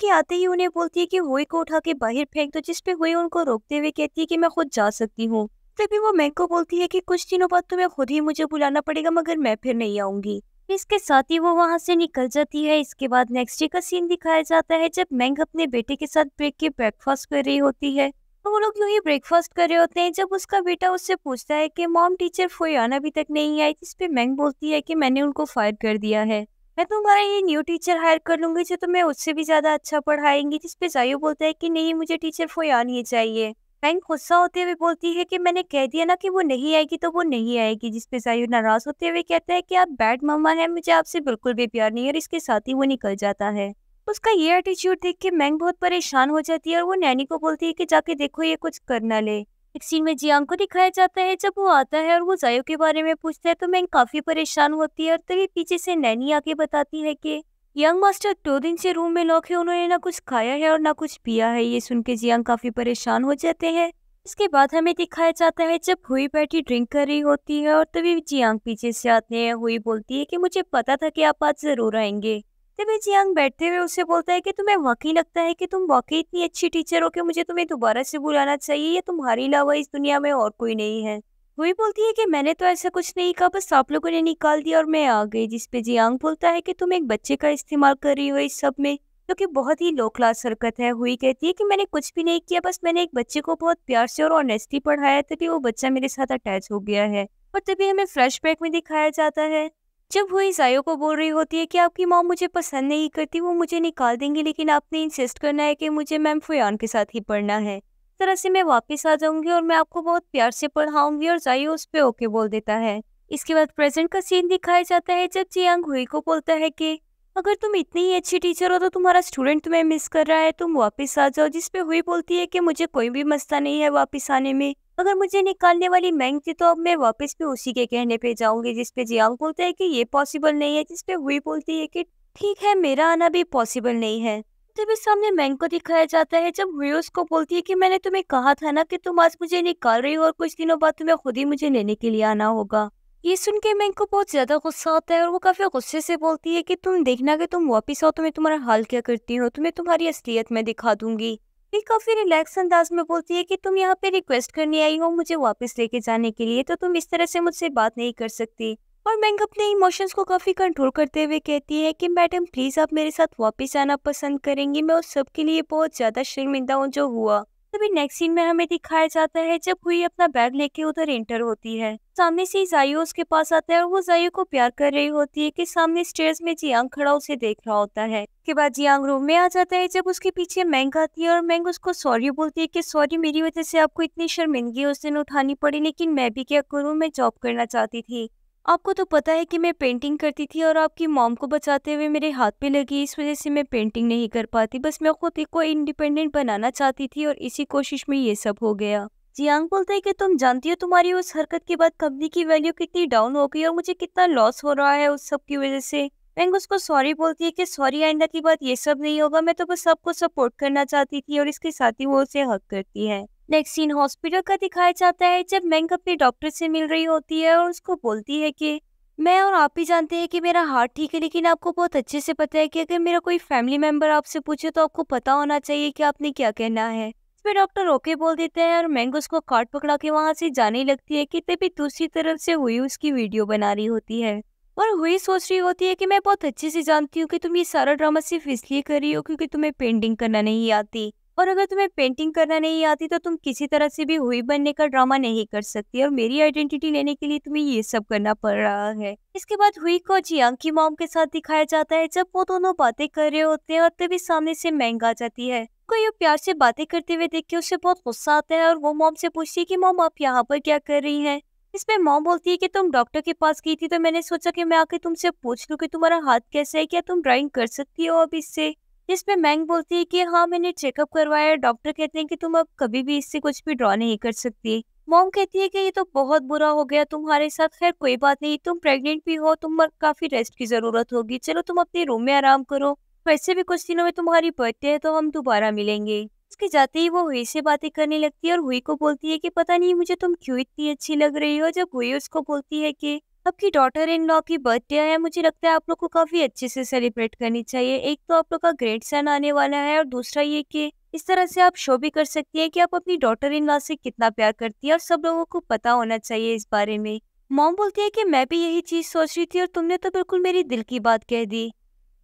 के आते ही उन्हें बोलती है कि हुई को उठा के बाहर फेंक दो जिसपे हुई उनको रोकते हुए कहती है कि मैं खुद जा सकती हूँ तभी वो मैंग को बोलती है कि कुछ दिनों बाद तुम्हें खुद ही मुझे बुलाना पड़ेगा मगर मैं फिर नहीं आऊंगी फिर इसके साथ ही वो वहाँ से निकल जाती है इसके बाद नेक्स्ट डे का सीन दिखाया जाता है जब मैंग अपने बेटे के साथ ब्रेक के ब्रेकफास्ट कर रही होती है तो वो लोग यूं ही ब्रेकफास्ट कर रहे होते हैं जब उसका बेटा उससे पूछता है कि मॉम टीचर फोयान अभी तक नहीं आई इस पे मैंग बोलती है कि मैंने उनको फायर कर दिया है मैं तुम्हारा ये न्यू टीचर हायर कर लूंगी जो तुम्हें उससे भी ज़्यादा अच्छा पढ़ाएंगी जिसपे जायो बोलता है कि नहीं मुझे टीचर फोयान ही चाहिए बैंक गुस्सा होते हुए बोलती है कि मैंने कह दिया ना कि वो नहीं आएगी तो वो नहीं आएगी जिस पे जायू नाराज होते हुए कहता है कि आप बैड मामा हैं मुझे आपसे बिल्कुल भी प्यार नहीं है और इसके साथ ही वो निकल जाता है उसका ये एटीट्यूड देख के मैंग बहुत परेशान हो जाती है और वो नैनी को बोलती है कि जाके देखो ये कुछ करना ले एक सीन में जियांग को दिखाया जाता है जब वो आता है और वो जायो के बारे में पूछता है तो मैंग काफी परेशान होती है और तभी तो पीछे से नैनी आके बताती है कि यंग मास्टर दो दिन से रूम में लॉक है उन्होंने ना कुछ खाया है और ना कुछ पिया है ये सुन के जियांग काफ़ी परेशान हो जाते हैं इसके बाद हमें दिखाया जाता है जब हुई बैठी ड्रिंक कर रही होती है और तभी जियांग पीछे से आते हैं हुई बोलती है कि मुझे पता था कि आप आज ज़रूर आएंगे तभी जियांग बैठते हुए उसे बोलता है कि तुम्हें वाकई लगता है कि तुम वाकई इतनी अच्छी टीचर हो कि मुझे तुम्हें दोबारा से बुलाना चाहिए या तुम्हारे अलावा इस दुनिया में और कोई नहीं है वही बोलती है कि मैंने तो ऐसा कुछ नहीं कहा बस आप लोगों ने निकाल दिया और मैं आ गई जिसपे जियांग बोलता है कि तुम एक बच्चे का इस्तेमाल कर रही हो इस सब में जो कि बहुत ही लो क्लास हरकत है हुई कहती है कि मैंने कुछ भी नहीं किया बस मैंने एक बच्चे को बहुत प्यार से और ऑनेस्टी पढ़ाया तभी वो बच्चा मेरे साथ अटैच हो गया है और तभी हमें फ्लैशबैक में दिखाया जाता है जब हुई जायो को बोल रही होती है कि आपकी माँ मुझे पसंद नहीं करती वो मुझे निकाल देंगी लेकिन आपने इंसिस्ट करना है कि मुझे मैम फुयान के साथ ही पढ़ना है तरह से मैं वापस आ जाऊंगी और मैं आपको बहुत प्यार से पढ़ाऊंगी और जाइए उस पर ओके बोल देता है इसके बाद प्रेजेंट का सीन दिखाया जाता है जब जियांग हुई को बोलता है कि अगर तुम इतनी ही अच्छी टीचर हो तो तुम्हारा स्टूडेंट तुम्हें मिस कर रहा है तुम वापस आ जाओ जिसपे हुई बोलती है कि मुझे कोई भी मस्ता नहीं है वापस आने में अगर मुझे निकालने वाली मैंग थी तो अब मैं वापस भी उसी के कहने पे जाऊंगी जिसपे जियांग बोलता है कि ये पॉसिबल नहीं है जिसपे हुई बोलती है कि ठीक है मेरा आना भी पॉसिबल नहीं है रोते हुए सामने मैंग को दिखाया जाता है जब हुई उसको बोलती है कि मैंने तुम्हें कहा था ना कि तुम आज मुझे निकाल रही हो और कुछ दिनों बाद तुम्हें खुद ही मुझे लेने के लिए आना होगा ये सुन के मैंग को बहुत ज्यादा गुस्सा आता है और वो काफी गुस्से से बोलती है कि तुम देखना कि तुम वापिस आओ तो मैं तुम्हारा हाल क्या करती हूँ तुम्हें तुम्हारी असलियत में दिखा दूंगी ये काफी रिलैक्स अंदाज में बोलती है कि तुम यहाँ पे रिक्वेस्ट करने आई हो मुझे वापस लेके जाने के लिए तो तुम इस तरह से मुझसे बात नहीं कर सकती और मैंग अपने इमोशंस को काफ़ी कंट्रोल करते हुए कहती है कि मैडम प्लीज़ आप मेरे साथ वापस आना पसंद करेंगी मैं उस सब के लिए बहुत ज़्यादा शर्मिंदा हूँ जो हुआ तभी नेक्स्ट सीन में हमें दिखाया जाता है जब हुई अपना बैग लेके उधर एंटर होती है सामने से जायो उसके पास आता है और वो जायो को प्यार कर रही होती है कि सामने स्टेज में जियांग खड़ा उसे देख रहा होता है के बाद जियांग रूम में आ जाता है जब उसके पीछे मैंग आती है और मैंग उसको सॉरी बोलती है कि सॉरी मेरी वजह से आपको इतनी शर्मिंदगी उस दिन उठानी पड़ी लेकिन मैं भी क्या करूँ मैं जॉब करना चाहती थी आपको तो पता है कि मैं पेंटिंग करती थी और आपकी मॉम को बचाते हुए मेरे हाथ पे लगी इस वजह से मैं पेंटिंग नहीं कर पाती बस मैं खुद को इंडिपेंडेंट बनाना चाहती थी और इसी कोशिश में ये सब हो गया जियांग हाँ, बोलता है कि तुम जानती हो तुम्हारी उस हरकत के बाद कंपनी की वैल्यू कितनी डाउन हो गई और मुझे कितना लॉस हो रहा है उस सब की वजह से मैंग उसको सॉरी बोलती है कि सॉरी आइंदा की बात ये सब नहीं होगा मैं तो बस सबको सपोर्ट करना चाहती थी और इसके साथ ही वो उसे हक करती है नेक्स्ट सीन हॉस्पिटल का दिखाया जाता है जब मैंग अपने डॉक्टर से मिल रही होती है और उसको बोलती है कि मैं और आप ही जानते हैं कि मेरा हार्ट ठीक है लेकिन आपको बहुत अच्छे से पता है कि अगर मेरा कोई फैमिली मेम्बर आपसे पूछे तो आपको पता होना चाहिए कि आपने क्या कहना है इसमें डॉक्टर ओके बोल देते हैं और मैंग उसको कार्ड पकड़ा के वहाँ से जाने लगती है कि तभी दूसरी तरफ से हुई उसकी वीडियो बना रही होती है और हुई सोच रही होती है कि मैं बहुत अच्छे से जानती हूँ कि तुम ये सारा ड्रामा सिर्फ इसलिए कर रही हो क्योंकि तुम्हें पेंटिंग करना नहीं आती और अगर तुम्हें पेंटिंग करना नहीं आती तो तुम किसी तरह से भी हुई बनने का ड्रामा नहीं कर सकती और मेरी आइडेंटिटी लेने के लिए तुम्हें ये सब करना पड़ रहा है इसके बाद हुई को जियांग की मॉम के साथ दिखाया जाता है जब वो दोनों बातें कर रहे होते हैं और तभी सामने से मैंग आ जाती है कोई प्यार से बातें करते हुए देख के उसे बहुत गुस्सा आता है और वो मॉम से पूछती है की मॉम आप यहाँ पर क्या कर रही है इसमें मॉम बोलती है कि तुम डॉक्टर के पास गई थी तो मैंने सोचा कि मैं आके तुमसे पूछ लूँ कि तुम्हारा हाथ कैसा है क्या तुम ड्राइंग कर सकती हो अब इससे जिसमें मैंग बोलती है कि हाँ मैंने चेकअप करवाया डॉक्टर कहते हैं कि तुम अब कभी भी इससे कुछ भी ड्रॉ नहीं कर सकती मॉम कहती है कि ये तो बहुत बुरा हो गया तुम्हारे साथ खैर कोई बात नहीं तुम प्रेग्नेंट भी हो तुम काफी रेस्ट की जरूरत होगी चलो तुम अपने रूम में आराम करो वैसे भी कुछ दिनों में तुम्हारी बर्थडे है तो हम दोबारा मिलेंगे उसके जाते ही वो हुई से बातें करने लगती है और हुई को बोलती है कि पता नहीं मुझे तुम क्यों इतनी अच्छी लग रही हो जब हुई उसको बोलती है कि आपकी डॉटर इन लॉ की बर्थडे है मुझे लगता है आप लोग को काफ़ी अच्छे से सेलिब्रेट करनी चाहिए एक तो आप लोग का ग्रेट सन आने वाला है और दूसरा ये कि इस तरह से आप शो भी कर सकती हैं कि आप अपनी डॉटर इन लॉ से कितना प्यार करती है और सब लोगों को पता होना चाहिए इस बारे में मॉम बोलती है कि मैं भी यही चीज़ सोच रही थी और तुमने तो बिल्कुल मेरी दिल की बात कह दी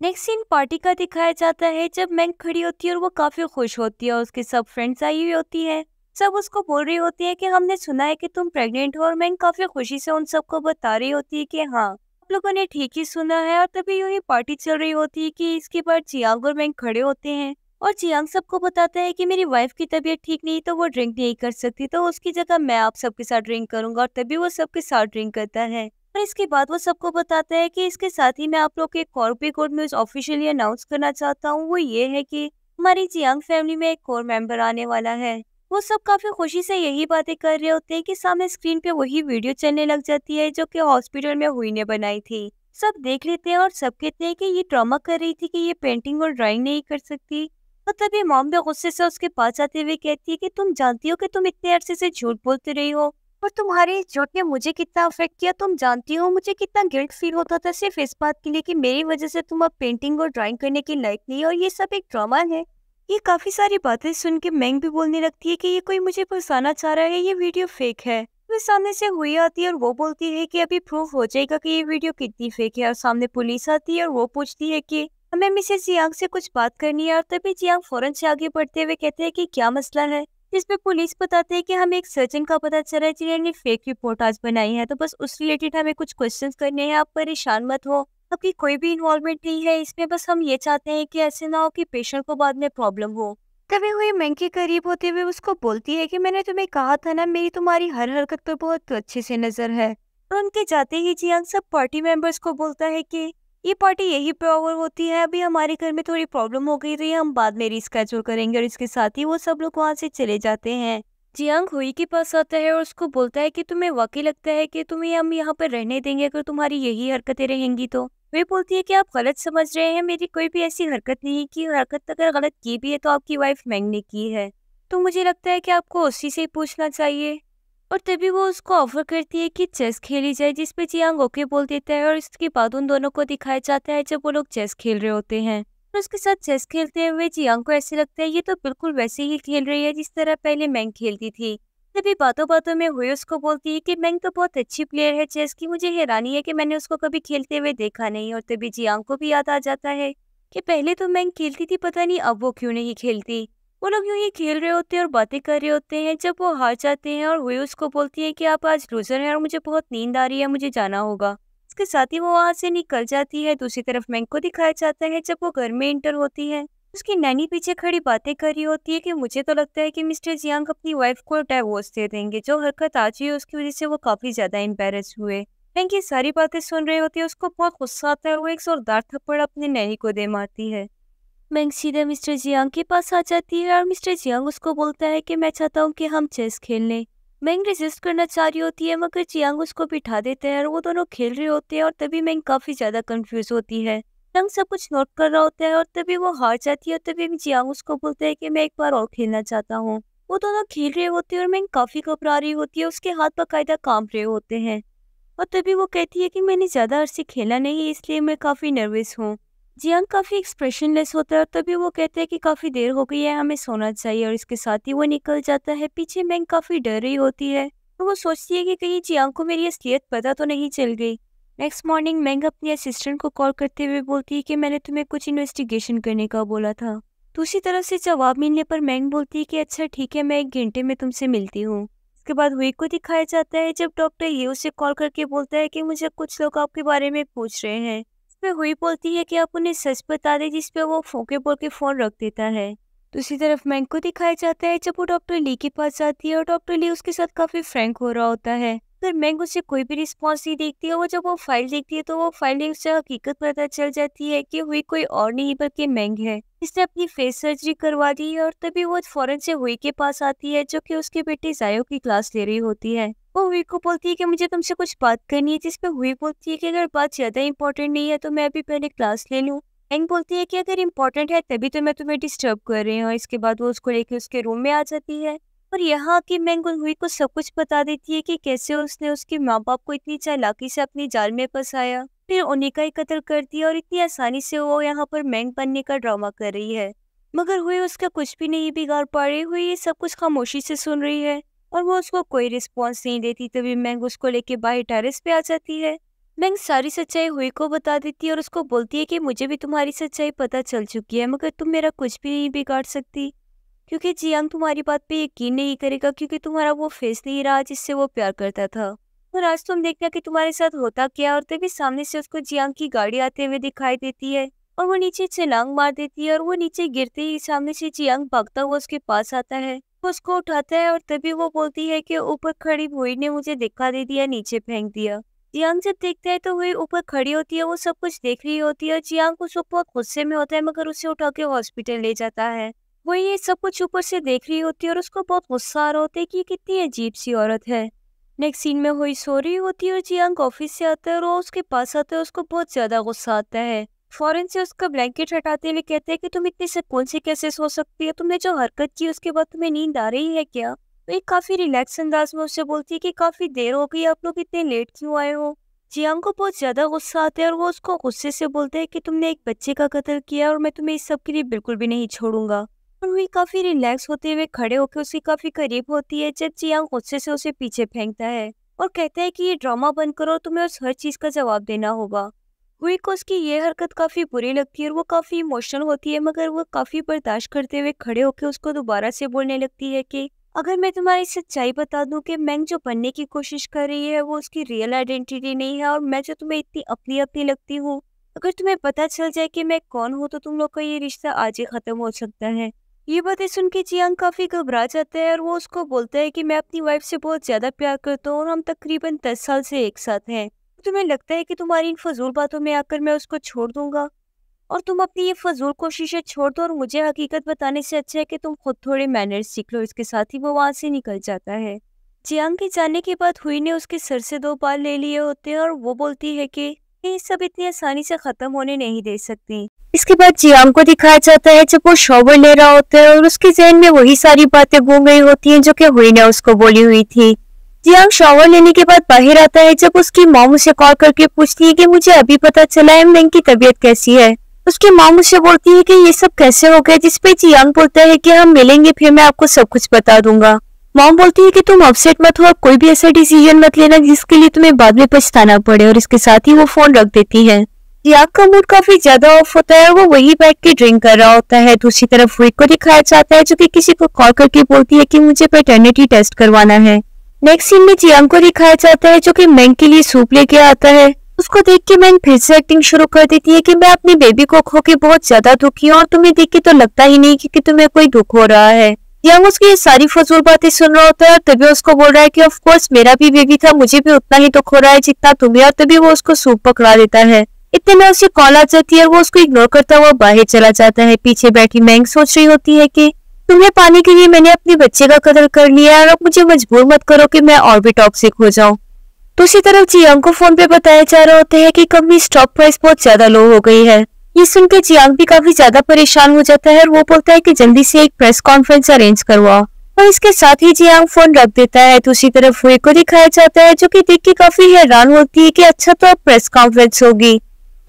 नेक्स्ट सीन पार्टी का दिखाया जाता है जब मैंग खड़ी होती है और वो काफ़ी खुश होती है और उसके सब फ्रेंड्स आई हुई होती है सब उसको बोल रही होती है कि हमने सुना है कि तुम प्रेग्नेंट हो और मैं काफ़ी खुशी से उन सबको बता रही होती है कि हाँ आप लोगों ने ठीक ही सुना है और तभी यूं ही पार्टी चल रही होती है कि इसके बाद चियांग और मैंग खड़े होते हैं और चियांग सबको बताता है कि मेरी वाइफ की तबीयत ठीक नहीं तो वो ड्रिंक नहीं कर सकती तो उसकी जगह मैं आप सबके साथ ड्रिंक करूंगा और तभी वो सबके साथ ड्रिंक करता है और इसके बाद वो सबको बताता है की इसके साथ ही मैं आप लोग के भी कोर्ट न्यूज ऑफिशियली अनाउंस करना चाहता हूँ वो ये है की हमारी चियांग फैमिली में एक और मेम्बर आने वाला है वो सब काफ़ी खुशी से यही बातें कर रहे होते हैं कि सामने स्क्रीन पे वही वीडियो चलने लग जाती है जो कि हॉस्पिटल में हुई ने बनाई थी सब देख लेते हैं और सब कहते हैं कि ये ड्रामा कर रही थी कि ये पेंटिंग और ड्राइंग नहीं कर सकती तो तभी मॉम भी गुस्से से उसके पास आते हुए कहती है कि तुम जानती हो कि तुम इतने अरसे से झूठ बोलते रही हो और तुम्हारे झूठ ने मुझे कितना अफेक्ट किया तुम जानती हो मुझे कितना गिल्ट फील होता था सिर्फ इस बात के लिए कि मेरी वजह से तुम अब पेंटिंग और ड्राइंग करने के लायक नहीं और ये सब एक ड्रामा है ये काफ़ी सारी बातें सुन के मैंग भी बोलने लगती है कि ये कोई मुझे फंसाना चाह रहा है ये वीडियो फेक है वे सामने से हुई आती है और वो बोलती है कि अभी प्रूफ हो जाएगा कि ये वीडियो कितनी फेक है और सामने पुलिस आती है और वो पूछती है कि हमें मिसेस जियांग से कुछ बात करनी है और तभी जियांग फौरन से आगे बढ़ते हुए कहते हैं कि क्या मसला है जिसपे पुलिस बताते हैं की हमें एक सर्जन का पता चला है जिन्होंने फेक रिपोर्ट आज बनाई है तो बस उस रिलेटेड हमें कुछ क्वेश्चन करने हैं आप परेशान मत हो आपकी मतलब कोई भी इन्वॉल्वमेंट नहीं है इसमें बस हम ये चाहते हैं कि ऐसे ना हो कि पेशेंट को बाद में प्रॉब्लम हो तभी हुई मैं के करीब होते हुए उसको बोलती है कि मैंने तुम्हें कहा था ना मेरी तुम्हारी हर हरकत पर बहुत अच्छे से नजर है और उनके जाते ही जियांग सब पार्टी मेंबर्स को बोलता है कि ये पार्टी यही पे ओवर होती है अभी हमारे घर में थोड़ी प्रॉब्लम हो गई तो ये हम बाद में रिस्केचुअल करेंगे और इसके साथ ही वो सब लोग वहाँ से चले जाते हैं जियांग हुई के पास आता है और उसको बोलता है कि तुम्हें वाकई लगता है कि तुम्हें हम यहाँ पर रहने देंगे अगर तुम्हारी यही हरकतें रहेंगी तो वे बोलती है कि आप गलत समझ रहे हैं मेरी कोई भी ऐसी हरकत नहीं की हरकत अगर गलत की भी है तो आपकी वाइफ मैंग ने की है तो मुझे लगता है कि आपको उसी से ही पूछना चाहिए और तभी वो उसको ऑफर करती है कि चेस खेली जाए जिसपे जियांग ओके बोल देता है और इसके बाद उन दोनों को दिखाया जाता है जब वो लोग चेस खेल रहे होते हैं और उसके साथ चेस खेलते हुए जियांग को ऐसे लगता है ये तो बिल्कुल वैसे ही खेल रही है जिस तरह पहले मैंग खेलती थी तभी बातों बातों में हुई उसको बोलती है कि मैंग तो बहुत अच्छी प्लेयर है चेस की मुझे हैरानी है कि मैंने उसको कभी खेलते हुए देखा नहीं और तभी जियांग को भी याद आ जाता है कि पहले तो मैंग खेलती थी पता नहीं अब वो क्यों नहीं खेलती वो लोग यूँ ही खेल रहे होते हैं और बातें कर रहे होते हैं जब वो हार जाते हैं और हुई उसको बोलती है कि आप आज लूजर हैं और मुझे बहुत नींद आ रही है मुझे जाना होगा इसके साथ ही वो वहाँ से निकल जाती है दूसरी तरफ मैंग को दिखाया जाता है जब वो घर में इंटर होती है उसकी नैनी पीछे खड़ी बातें कर रही होती है कि मुझे तो लगता है कि मिस्टर जियांग अपनी वाइफ को डाइवोर्स दे देंगे जो हरकत आ चुकी हुई उसकी वजह से वो काफ़ी ज़्यादा एम्बेरस हुए बैंक ये सारी बातें सुन रही होती है उसको बहुत गुस्सा आता है वो एक जोरदार थप्पड़ अपने नैनी को दे मारती है मैंग सीधे मिस्टर जियांग के पास आ जाती है और मिस्टर जियांग उसको बोलता है कि मैं चाहता हूँ कि हम चेस खेल लें मैंग रेजिस्ट करना चाह रही होती है मगर जियांग उसको बिठा देते हैं और वो दोनों खेल रहे होते हैं और तभी मैंग काफ़ी ज़्यादा कंफ्यूज होती है ढंग सब कुछ नोट कर रहा होता है और तभी वो हार जाती है और तभी जियांग उसको बोलते है कि मैं एक बार और खेलना चाहता हूँ वो दोनों खेल रहे होते हैं और मैं काफ़ी घबरा रही होती है उसके हाथ बाकायदा काम रहे होते हैं और तभी वो कहती है कि मैंने ज़्यादा अरसे खेला नहीं इसलिए मैं काफ़ी नर्वस हूँ जियांग काफ़ी एक्सप्रेशनलेस होता है और तभी वो कहते हैं कि काफ़ी देर हो गई है हमें सोना चाहिए और इसके साथ ही वो निकल जाता है पीछे मैंग काफ़ी डर रही होती है और वो सोचती है कि कहीं जियांग को मेरी असलियत पता तो नहीं चल गई नेक्स्ट मॉर्निंग मैंग अपनी असिस्टेंट को कॉल करते हुए बोलती है कि मैंने तुम्हें कुछ इन्वेस्टिगेशन करने का बोला था दूसरी तो तरफ से जवाब मिलने पर मैंग बोलती है कि अच्छा ठीक है मैं एक घंटे में तुमसे मिलती हूँ इसके बाद हुई को दिखाया जाता है जब डॉक्टर ये उसे कॉल करके बोलता है कि मुझे कुछ लोग आपके बारे में पूछ रहे हैं इसमें हुई बोलती है कि आप उन्हें सच बता दें जिसपे वो फोके बोल के फ़ोन रख देता है दूसरी तो तरफ मैंग को दिखाया जाता है जब वो डॉक्टर ली के पास जाती है और डॉक्टर ली उसके साथ काफ़ी फ्रैंक हो रहा होता है फिर मैं उसे कोई भी रिस्पॉन्स नहीं देखती है वो जब वो फाइल देखती है तो वो फाइल से हकीकत पता चल जाती है कि हुई कोई और नहीं बल्कि मैंग है इसने अपनी फेस सर्जरी करवा दी है और तभी वो फौरन से हुई के पास आती है जो कि उसके बेटे जायो की क्लास ले रही होती है वो हुई को बोलती है कि मुझे तुमसे कुछ बात करनी है जिसपे हुई बोलती है कि अगर बात ज्यादा इंपॉर्टेंट नहीं है तो मैं अभी पहले क्लास ले लूँ एंग बोलती है कि अगर इम्पोर्टेंट है तभी तो मैं तुम्हें डिस्टर्ब कर रही हूँ इसके बाद वो उसको लेके उसके रूम में आ जाती है और यहाँ की मैंग हुई को सब कुछ बता देती है कि कैसे उसने उसके माँ बाप को इतनी चालाकी से अपनी जाल में फंसाया फिर उन्हीं का ही कत्ल कर दिया और इतनी आसानी से वो यहाँ पर मैंग बनने का ड्रामा कर रही है मगर हुई उसका कुछ भी नहीं बिगाड़ पा रही हुई ये सब कुछ खामोशी से सुन रही है और वो उसको कोई रिस्पॉन्स नहीं देती तभी मैंग उसको लेके बाहर टेरिस पे आ जाती है मैंग सारी सच्चाई हुई को बता देती है और उसको बोलती है कि मुझे भी तुम्हारी सच्चाई पता चल चुकी है मगर तुम मेरा कुछ भी नहीं बिगाड़ सकती क्योंकि जियांग तुम्हारी बात पे यकीन नहीं करेगा क्योंकि तुम्हारा वो फेस नहीं रहा जिससे वो प्यार करता था और आज तुम देखना कि तुम्हारे साथ होता क्या और तभी सामने से उसको जियांग की गाड़ी आते हुए दिखाई देती है और वो नीचे चलांग मार देती है और वो नीचे गिरते ही सामने से जियांग भागता हुआ उसके पास आता है वो उसको उठाता है और तभी वो बोलती है कि ऊपर खड़ी भोई ने मुझे दिखा दे दिया नीचे फेंक दिया जियांग जब देखता है तो वही ऊपर खड़ी होती है वो सब कुछ देख रही होती है और जियांग उस वक्त बहुत गुस्से में होता है मगर उसे उठा के हॉस्पिटल ले जाता है वो ये सब कुछ ऊपर से देख रही होती है और उसको बहुत गुस्सा आ रहा होता है कि ये कितनी अजीब सी औरत है नेक्स्ट सीन में हुई सो रही होती है और जियांग ऑफिस से आता है और वो उसके पास आता है उसको बहुत ज़्यादा गुस्सा आता है फॉरन से उसका ब्लैंकेट हटाते हुए कहते हैं कि तुम इतनी सुकून से कैसे सो सकती है तुमने जो हरकत की उसके बाद तुम्हें नींद आ रही है क्या तो एक काफ़ी रिलैक्स अंदाज में उससे बोलती है कि काफ़ी देर हो गई आप लोग इतने लेट क्यों आए हो जियांग को बहुत ज़्यादा गुस्सा आता है और वो उसको गुस्से से बोलते हैं कि तुमने एक बच्चे का कत्ल किया और मैं तुम्हें इस सब के लिए बिल्कुल भी नहीं छोड़ूंगा और वही काफी रिलैक्स होते हुए खड़े होकर उसके काफी करीब होती है जब चियांग गुस्से से उसे पीछे फेंकता है और कहता है कि ये ड्रामा बंद करो तुम्हें उस हर चीज का जवाब देना होगा हुई को उसकी ये हरकत काफी बुरी लगती है और वो काफी इमोशनल होती है मगर वो काफी बर्दाश्त करते हुए खड़े होकर उसको दोबारा से बोलने लगती है कि अगर मैं तुम्हारी सच्चाई बता दूं कि मैंग जो बनने की कोशिश कर रही है वो उसकी रियल आइडेंटिटी नहीं है और मैं जो तुम्हें इतनी अपनी अपनी लगती हूँ अगर तुम्हें पता चल जाए कि मैं कौन हूँ तो तुम लोग का ये रिश्ता आज ही खत्म हो सकता है ये बातें सुन के जियांग काफ़ी घबरा जाता है और वो उसको बोलता है कि मैं अपनी वाइफ से बहुत ज़्यादा प्यार करता हूँ और हम तकरीबन दस साल से एक साथ हैं तुम्हें लगता है कि तुम्हारी इन फजूल बातों में आकर मैं उसको छोड़ दूंगा और तुम अपनी ये फजूल कोशिशें छोड़ दो और मुझे हकीकत बताने से अच्छा है कि तुम खुद थोड़े मैनर्स सीख लो इसके साथ ही वो वहाँ से निकल जाता है जियांग के जाने के बाद हुई ने उसके सर से दो बाल ले लिए होते हैं और वो बोलती है कि ये सब इतनी आसानी से खत्म होने नहीं दे सकती इसके बाद जियांग को दिखाया जाता है जब वो शॉवर ले रहा होता है और उसके जहन में वही सारी बातें घूम रही होती हैं जो कि हुई ने उसको बोली हुई थी जियांग शॉवर लेने के बाद बाहर आता है जब उसकी माँ उसे कॉल करके पूछती है कि मुझे अभी पता चला है मैं की तबीयत कैसी है उसकी माँ उसे बोलती है कि ये सब कैसे हो गया जिसपे जियांग बोलता है कि हम मिलेंगे फिर मैं आपको सब कुछ बता दूंगा मॉम बोलती है कि तुम अपसेट मत हो कोई भी ऐसा डिसीजन मत लेना जिसके लिए तुम्हें बाद में पछताना पड़े और इसके साथ ही वो फोन रख देती है जियाग का मूड काफी ज्यादा ऑफ होता है और वो वही बैठ के ड्रिंक कर रहा होता है दूसरी तरफ विक को दिखाया जाता है जो कि किसी को कॉल करके बोलती है कि मुझे पेटर्निटी टेस्ट करवाना है नेक्स्ट सीन में जियांग को दिखाया जाता है जो कि मैंग के लिए सूप लेके आता है उसको देख के मैंग फिर से एक्टिंग शुरू कर देती है कि मैं अपनी बेबी को खो के बहुत ज्यादा दुखी हूँ और तुम्हें देख के तो लगता ही नहीं कि, कि तुम्हें कोई दुख हो रहा है यंग उसकी ये सारी फजूल बातें सुन रहा होता है और तभी उसको बोल रहा है कि ऑफ कोर्स मेरा भी बेबी था मुझे भी उतना ही दुख हो रहा है जितना तुम्हें और तभी वो उसको सूप पकड़ा देता है इतने में उसे कॉल आ जाती है और वो उसको इग्नोर करता हुआ बाहर चला जाता है पीछे बैठी मैंग सोच रही होती है की तुम्हें पाने के लिए मैंने अपने बच्चे का कदर कर लिया है और अब मुझे मजबूर मत करो की मैं और भी टॉक्सिक हो जाऊँ दूसरी तो तरफ जियांग को फोन पे बताया जा रहा होता है की कंपनी स्टॉक प्राइस बहुत ज्यादा लो हो गई है ये सुनकर जियांग भी काफी ज्यादा परेशान हो जाता है और वो बोलता है कि जल्दी से एक प्रेस कॉन्फ्रेंस अरेंज करवाओ और इसके साथ ही जियांग फोन रख देता है तो तरफ हुए को दिखाया जाता है जो कि देख के काफी हैरान होती है कि अच्छा तो अब प्रेस कॉन्फ्रेंस होगी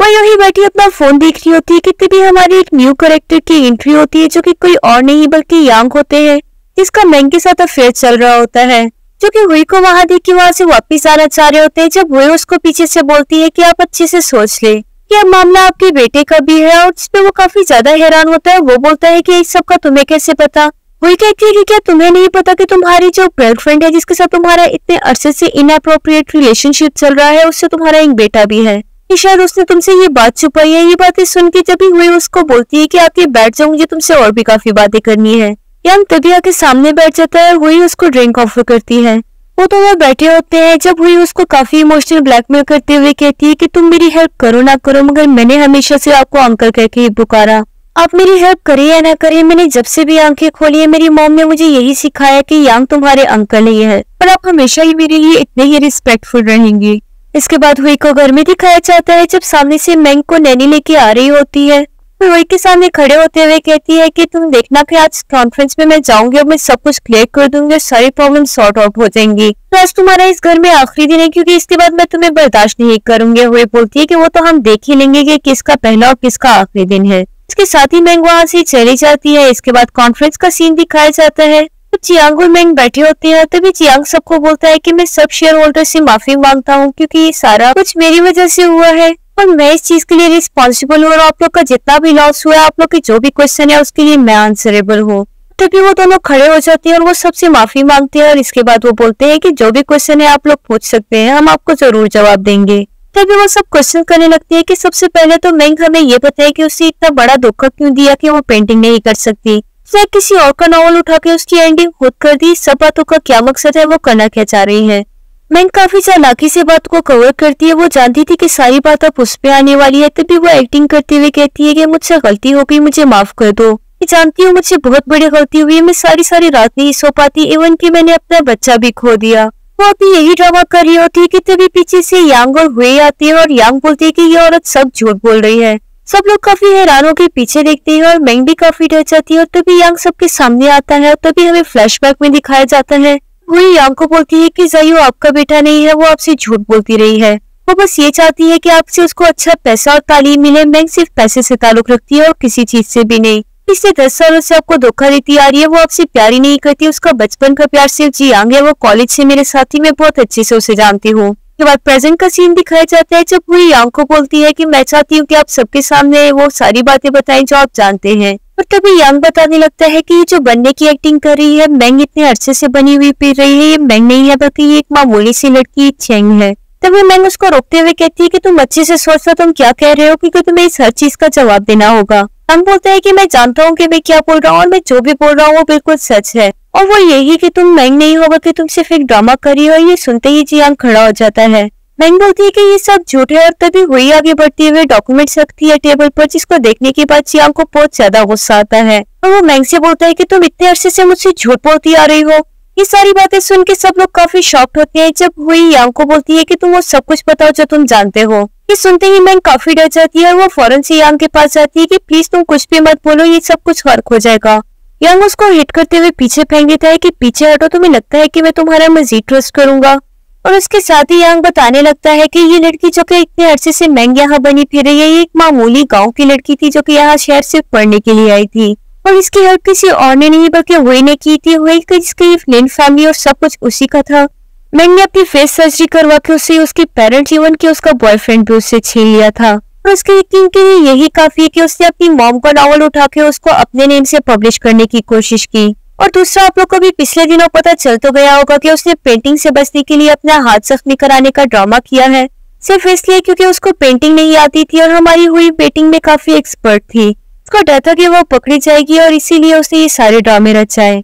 वह यही बैठी अपना फोन देख रही होती है कितनी तभी हमारी एक न्यू करेक्टर की एंट्री होती है जो की कोई और नहीं बल्कि यांग होते हैं जिसका मैंग के साथ अफेयर चल रहा होता है जो की हुई को वहां देख के वहां से वापिस आना चाह रहे होते हैं जब हुई उसको पीछे से बोलती है की आप अच्छे से सोच ले यह मामला आपके बेटे का भी है और इसमें वो काफी ज्यादा हैरान होता है वो बोलता है कि इस सब का तुम्हें कैसे पता वही कहती है कि क्या तुम्हें नहीं पता कि तुम्हारी जो गर्लफ्रेंड है जिसके साथ तुम्हारा इतने अरसे से इनअप्रोप्रिएट रिलेशनशिप चल रहा है उससे तुम्हारा एक बेटा भी है कि शायद उसने तुमसे ये बात छुपाई है ये बातें सुन के जब हुई उसको बोलती है कि आप ये बैठ जाओ मुझे तुमसे और भी काफी बातें करनी है यंग तभी आके सामने बैठ जाता है वही उसको ड्रिंक ऑफर करती है वो तो वह बैठे होते हैं जब हुई उसको काफी इमोशनल ब्लैकमेल करते हुए कहती है कि तुम मेरी हेल्प करो ना करो मगर मैंने हमेशा से आपको अंकल करके ही पुकारा आप मेरी हेल्प करें या ना करें मैंने जब से भी आंखें खोली है मेरी मॉम ने मुझे यही सिखाया कि यांग तुम्हारे अंकल नहीं है पर आप हमेशा ही मेरे लिए इतने ही रिस्पेक्टफुल रहेंगी इसके बाद हुई को घर में दिखाया जाता है जब सामने से मैंग को नैनी लेके आ रही होती है रोहित के सामने खड़े होते हुए कहती है कि तुम देखना कि आज कॉन्फ्रेंस में मैं जाऊंगी और मैं सब कुछ क्लियर कर दूंगी और सारी प्रॉब्लम सॉर्ट आउट हो जाएंगी तो आज तुम्हारा इस घर में आखिरी दिन है क्योंकि इसके बाद मैं तुम्हें बर्दाश्त नहीं करूंगी हुए बोलती है की वो तो हम देख ही लेंगे कि किसका पहला और किसका आखिरी दिन है इसके साथ ही मैंग वहाँ से चली जाती है इसके बाद कॉन्फ्रेंस का सीन दिखाया जाता है तो चियांग और मैंग बैठे होते हैं तभी चियांग सबको बोलता है कि मैं सब शेयर होल्डर से माफी मांगता हूँ क्योंकि ये सारा कुछ मेरी वजह से हुआ है पर मैं इस चीज के लिए रिस्पॉन्सिबल हूँ और आप लोग का जितना भी लॉस हुआ है आप लोग के जो भी क्वेश्चन है उसके लिए मैं आंसरेबल हूँ तभी तो वो दोनों खड़े हो जाते हैं और वो सबसे माफी मांगते हैं और इसके बाद वो बोलते हैं कि जो भी क्वेश्चन है आप लोग पूछ सकते हैं हम आपको जरूर जवाब देंगे तभी वो सब क्वेश्चन करने लगती है कि सबसे पहले तो मैं हमें ये है कि उसे इतना बड़ा धोखा क्यों दिया कि वो पेंटिंग नहीं कर सकती या किसी और का नॉवल उठा के उसकी एंडिंग खुद कर दी सब बातों का क्या मकसद है वो करना क्या चाह रही है मैं काफी चालाकी से बात को कवर करती है वो जानती थी कि सारी बात अब उस पे आने वाली है तभी वो एक्टिंग करते हुए कहती है कि मुझसे गलती हो गई मुझे माफ कर दो मैं जानती हूँ मुझसे बहुत बड़ी गलती हुई है मैं सारी सारी रात नहीं सो पाती इवन कि मैंने अपना बच्चा भी खो दिया वो अभी यही ड्रामा कर रही होती है की तभी पीछे से यांग और हुए आती है और यांग बोलती है की ये औरत सब झूठ बोल रही है सब लोग काफी हैरानों के पीछे देखते हैं और मैंग भी काफी डर जाती है और तभी यांग सबके सामने आता है और तभी हमें फ्लैशबैक में दिखाया जाता है वही यांग को बोलती है कि जयू आपका बेटा नहीं है वो आपसे झूठ बोलती रही है वो बस ये चाहती है कि आपसे उसको अच्छा पैसा और तालीम मिले मैं सिर्फ पैसे से ताल्लुक रखती है और किसी चीज से भी नहीं पिछले दस सालों से आपको धोखा देती आ रही है वो आपसे प्यार ही नहीं करती उसका बचपन का प्यार सिर्फ जी आंग है वो कॉलेज से मेरे साथी में बहुत अच्छे से उसे जानती हूँ के बाद प्रेजेंट का सीन दिखाया जाता है जब यांग आंखों बोलती है कि मैं चाहती हूँ कि आप सबके सामने वो सारी बातें बताएं जो आप जानते हैं और तभी यंग बताने लगता है कि ये जो बनने की एक्टिंग कर रही है मैंग इतने अरसे से बनी हुई पी रही है ये मैंग नहीं है बल्कि ये एक मामूली सी लड़की चेंग है तभी मैंग उसको रोकते हुए कहती है कि तुम अच्छे से सोच तुम क्या कह रहे हो क्योंकि तुम्हें इस हर चीज का जवाब देना होगा हम बोलते हैं कि मैं जानता हूँ कि मैं क्या बोल रहा हूँ और मैं जो भी बोल रहा हूँ वो बिल्कुल सच है और वो यही कि तुम मैंग नहीं होगा कि तुम सिर्फ एक ड्रामा करी हो ये सुनते ही जियांग खड़ा हो जाता है बहन बोलती है कि ये सब झूठे और तभी हुई आगे बढ़ती हुए डॉक्यूमेंट्स रखती है टेबल पर जिसको देखने के बाद चियांग को बहुत ज्यादा गुस्सा आता है और वो मैंग से बोलता है कि तुम इतने अरसे से मुझसे झूठ बोलती आ रही हो ये सारी बातें सुन के सब लोग काफी शॉक्ड होते हैं जब हुई यांग को बोलती है कि तुम वो सब कुछ बताओ जो तुम जानते हो ये सुनते ही मैंग काफी डर जाती है और वो फौरन से यांग के पास जाती है कि प्लीज तुम कुछ भी मत बोलो ये सब कुछ गर्क हो जाएगा यांग उसको हिट करते हुए पीछे फेंक देता है कि पीछे हटो तुम्हें लगता है कि मैं तुम्हारा मजीद ट्रस्ट करूंगा और उसके साथ ही यांग बताने लगता है कि ये लड़की जो कि इतने अरसे से मैंग यहाँ बनी फिर रही है ये एक मामूली गांव की लड़की थी जो कि यहाँ शहर से पढ़ने के लिए आई थी और इसकी हेल्प किसी और ने नहीं बल्कि हुई ने की थी हुई इसकी फ्लिन फैमिली और सब कुछ उसी का था मैंग ने अपनी फेस सर्जरी करवा के उसे उसके पेरेंट इवन की उसका बॉयफ्रेंड भी उससे छीन लिया था और उसके यकीन के लिए यही काफी है कि उसने अपनी मॉम का नावल उठा के उसको अपने नेम से पब्लिश करने की कोशिश की और दूसरा आप लोग को भी पिछले दिनों पता चल तो गया होगा कि उसने पेंटिंग से बचने के लिए अपना हाथ जख्मी कराने का ड्रामा किया है सिर्फ इसलिए क्योंकि उसको पेंटिंग नहीं आती थी और हमारी हुई पेंटिंग में काफी एक्सपर्ट थी उसको डर था कि वो पकड़ी जाएगी और इसीलिए उसने ये सारे ड्रामे रचाए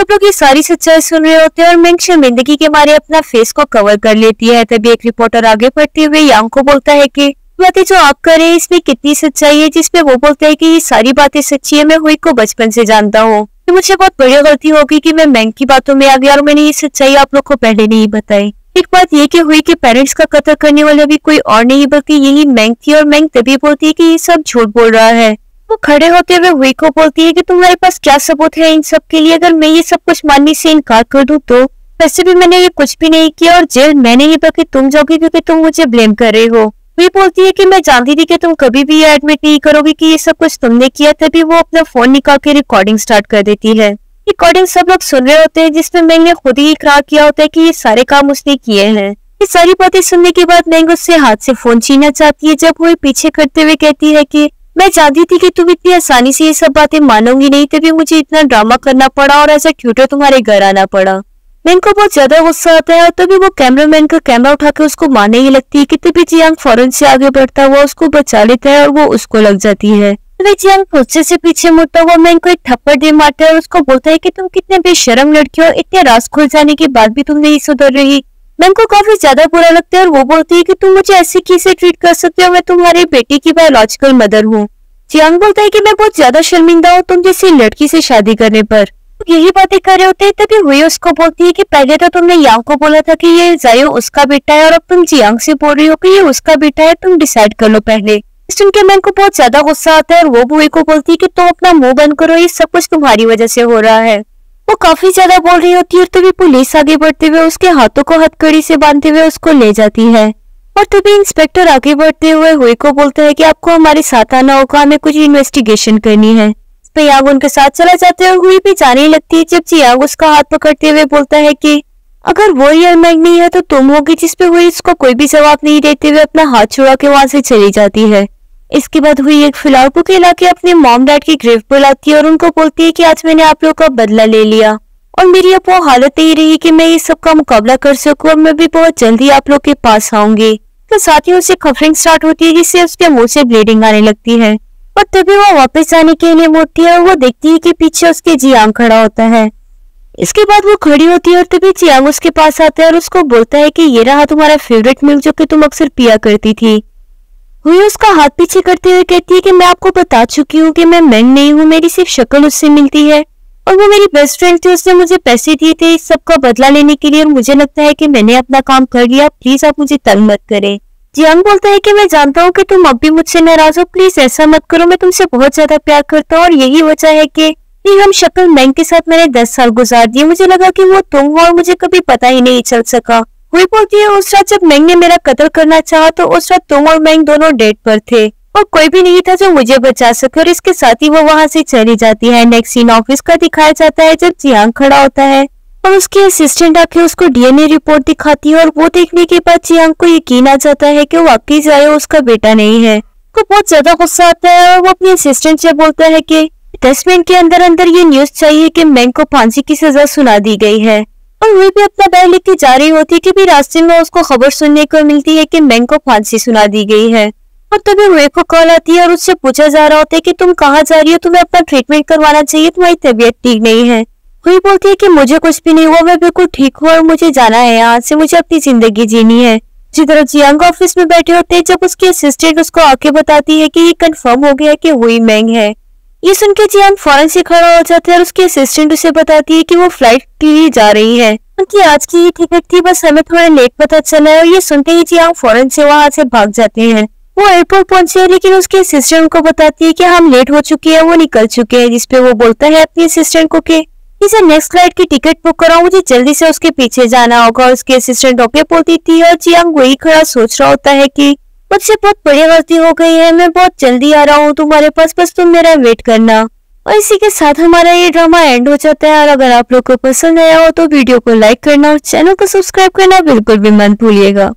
आप लोग ये सारी सच्चाई सुन रहे होते हैं और मैं शर्मिंदगी के मारे अपना फेस को कवर कर लेती है तभी एक रिपोर्टर आगे बढ़ते हुए यांग को बोलता है की बातें जो आप कर रहे हैं इसमें कितनी सच्चाई है जिसमें वो बोलते है कि ये सारी बातें सच्ची है मैं हुई को बचपन से जानता हूँ कि मुझे बहुत बढ़िया गलती होगी कि मैं मैंग की बातों में आ गया और मैंने ये सच्चाई आप लोग को पहले नहीं बताई एक बात ये की हुई कि पेरेंट्स का कत्ल करने वाले अभी कोई और नहीं बल्कि यही मैंग थी और मैंग तभी बोलती है कि ये सब झूठ बोल रहा है वो खड़े होते हुए हुई को बोलती है कि तुम्हारे पास क्या सबूत है इन सब के लिए अगर मैं ये सब कुछ मानने से इनकार कर दू तो वैसे भी मैंने ये कुछ भी नहीं किया और जेल मैंने ही बल्कि तुम जाओगे क्योंकि तुम मुझे ब्लेम कर रहे हो वी बोलती है कि मैं जानती थी कि तुम कभी भी ये एडमिट नहीं करोगे कि ये सब कुछ तुमने किया तभी वो अपना फोन निकाल के रिकॉर्डिंग स्टार्ट कर देती है रिकॉर्डिंग सब लोग सुन रहे होते हैं जिसमें मैंने खुद ही इकरार किया होता है कि ये सारे काम उसने किए हैं ये सारी बातें सुनने के बाद मैंग उससे हाथ से फोन छीनना चाहती है जब वो पीछे करते हुए कहती है की मैं जानती थी कि तुम इतनी आसानी से ये सब बातें मानोगी नहीं तभी मुझे इतना ड्रामा करना पड़ा और ऐसा ट्यूटर तुम्हारे घर आना पड़ा मैन को बहुत ज्यादा गुस्सा आता है और तभी वो कैमरा मैन का कैमरा उठाकर उसको मारने ही लगती है की तभी जियांग फौरन से आगे बढ़ता हुआ उसको बचा लेता है और वो उसको लग जाती है तभी जियांग गुस्से से पीछे मुड़ता हुआ मैन को एक थप्पड़ दे मारता है और उसको बोलता है कि तुम कितने बेशरम लड़की हो इतने रास खुल जाने के बाद भी तुम नहीं सुधर रही मैन को काफी ज्यादा बुरा लगता है और वो बोलती है की तुम मुझे ऐसे कैसे ट्रीट कर सकते हो मैं तुम्हारे बेटे की बायोलॉजिकल मदर हूँ जियांग बोलता है की मैं बहुत ज्यादा शर्मिंदा हूँ तुम जैसी लड़की से शादी करने पर यही बातें कर रहे होते हैं तभी हुई उसको बोलती है कि पहले तो तुमने यांग को बोला था कि ये जायो उसका बेटा है और अब तुम जियांग से बोल रही हो कि ये उसका बेटा है तुम डिसाइड कर लो पहले सुन के मैन को बहुत ज्यादा गुस्सा आता है और वो हुई को बोलती है कि तुम अपना मुंह बंद करो ये सब कुछ तुम्हारी वजह से हो रहा है वो काफी ज्यादा बोल रही होती है और तभी पुलिस आगे बढ़ते हुए उसके हाथों को हथकड़ी से बांधते हुए उसको ले जाती है और तभी इंस्पेक्टर आगे बढ़ते हुए हुई को बोलता है कि आपको हमारे साथ आना होगा हमें कुछ इन्वेस्टिगेशन करनी है यांग उनके साथ चला जाता है और हुई भी जाने लगती है जब चियांग उसका हाथ पकड़ते हुए बोलता है कि अगर वो यरमैग नहीं है तो तुम होगी जिसपे हुई इसको कोई भी जवाब नहीं देते हुए अपना हाथ छुड़ा के वहां से चली जाती है इसके बाद हुई एक फिलहालपू के इलाके अपने मॉम डैड की ग्रेव बुलाती है और उनको बोलती है की आज मैंने आप लोग का बदला ले लिया और मेरी अब वो हालत यही रही की मैं ये सब का मुकाबला कर सकू और मैं भी बहुत जल्दी आप लोग के पास आऊंगी तो साथ ही उसे खफरिंग स्टार्ट होती है जिससे उसके मुंह से ब्लीडिंग आने लगती है और तभी वो वापस आने के लिए मोड़ती है और वो देखती है कि पीछे उसके जियांग खड़ा होता है इसके बाद वो खड़ी होती है और तभी जियांग उसके पास आता है और उसको बोलता है कि ये रहा तुम्हारा फेवरेट मिल्क जो कि तुम अक्सर पिया करती थी हुई उसका हाथ पीछे करते हुए कहती है कि मैं आपको बता चुकी हूँ कि मैं मैन नहीं हूँ मेरी सिर्फ शक्ल उससे मिलती है और वो मेरी बेस्ट फ्रेंड थी उसने मुझे पैसे दिए थे इस सबका बदला लेने के लिए और मुझे लगता है कि मैंने अपना काम कर लिया प्लीज आप मुझे तंग मत करें जियांग बोलता है कि मैं जानता हूँ कि तुम अब भी मुझसे नाराज हो प्लीज ऐसा मत करो मैं तुमसे बहुत ज्यादा प्यार करता हूँ और यही वजह है कि ये हम शक्ल मैंग के साथ मैंने दस साल गुजार दिए मुझे लगा कि वो तुम हो और मुझे कभी पता ही नहीं चल सका हुई बोलती है उस रात जब मैंग ने मेरा कत्ल करना चाहा तो उस रात तुम और मैंग दोनों डेट पर थे और कोई भी नहीं था जो मुझे बचा सके और इसके साथ ही वो वहाँ से चली जाती है नेक्स्ट सीन ऑफिस का दिखाया जाता है जब जियांग खड़ा होता है और उसकी असिस्टेंट आके उसको डीएनए रिपोर्ट दिखाती है और वो देखने के बाद चियांग हाँ, को यकीन आ जाता है कि वाकई जाए उसका बेटा नहीं है को बहुत ज्यादा गुस्सा आता है और वो अपने असिस्टेंट से बोलता है कि दस मिनट के अंदर अंदर ये न्यूज चाहिए कि मैंग को फांसी की सजा सुना दी गई है और वे भी अपना बैग लेके जा रही होती कि भी रास्ते में उसको खबर सुनने को मिलती है कि मैंग को फांसी सुना दी गई है और तभी वे को कॉल आती है और उससे पूछा जा रहा होता है कि तुम कहाँ जा रही हो तुम्हें अपना ट्रीटमेंट करवाना चाहिए तुम्हारी तबीयत ठीक नहीं है कोई बोलती है कि मुझे कुछ भी नहीं हुआ मैं बिल्कुल ठीक हूँ और मुझे जाना है यहाँ से मुझे अपनी जिंदगी जीनी है जिस तरह जियांग ऑफिस में बैठे होते हैं जब उसकी असिस्टेंट उसको आके बताती है कि ये कंफर्म हो गया कि हुई मैंग है ये सुन के जियांग फौरन से खड़ा हो जाता है और उसकी असिस्टेंट उसे बताती है कि वो फ्लाइट के लिए जा रही है उनकी आज की ये टिकट थी बस हमें थोड़ा लेट पता चला है और ये सुनते ही जियांग फौरन से वहाँ से भाग जाते हैं वो एयरपोर्ट पहुंचे हैं लेकिन उसके असिस्टेंट को बताती है कि हम लेट हो चुके हैं वो निकल चुके हैं जिसपे वो बोलता है अपने असिस्टेंट को कि जल्दी से नेक्स्ट फ्लाइट की टिकट बुक कराओ मुझे जल्दी से उसके पीछे जाना होगा उसकी असिस्टेंट ओके बोलती थी और जियांग वही खड़ा सोच रहा होता है की मुझसे बहुत बड़ी गलती हो गई है मैं बहुत जल्दी आ रहा हूँ तुम्हारे पास बस तुम मेरा वेट करना और इसी के साथ हमारा ये ड्रामा एंड हो जाता है और अगर आप लोग को पसंद आया हो तो वीडियो को लाइक करना और चैनल को सब्सक्राइब करना बिल्कुल भी मत भूलिएगा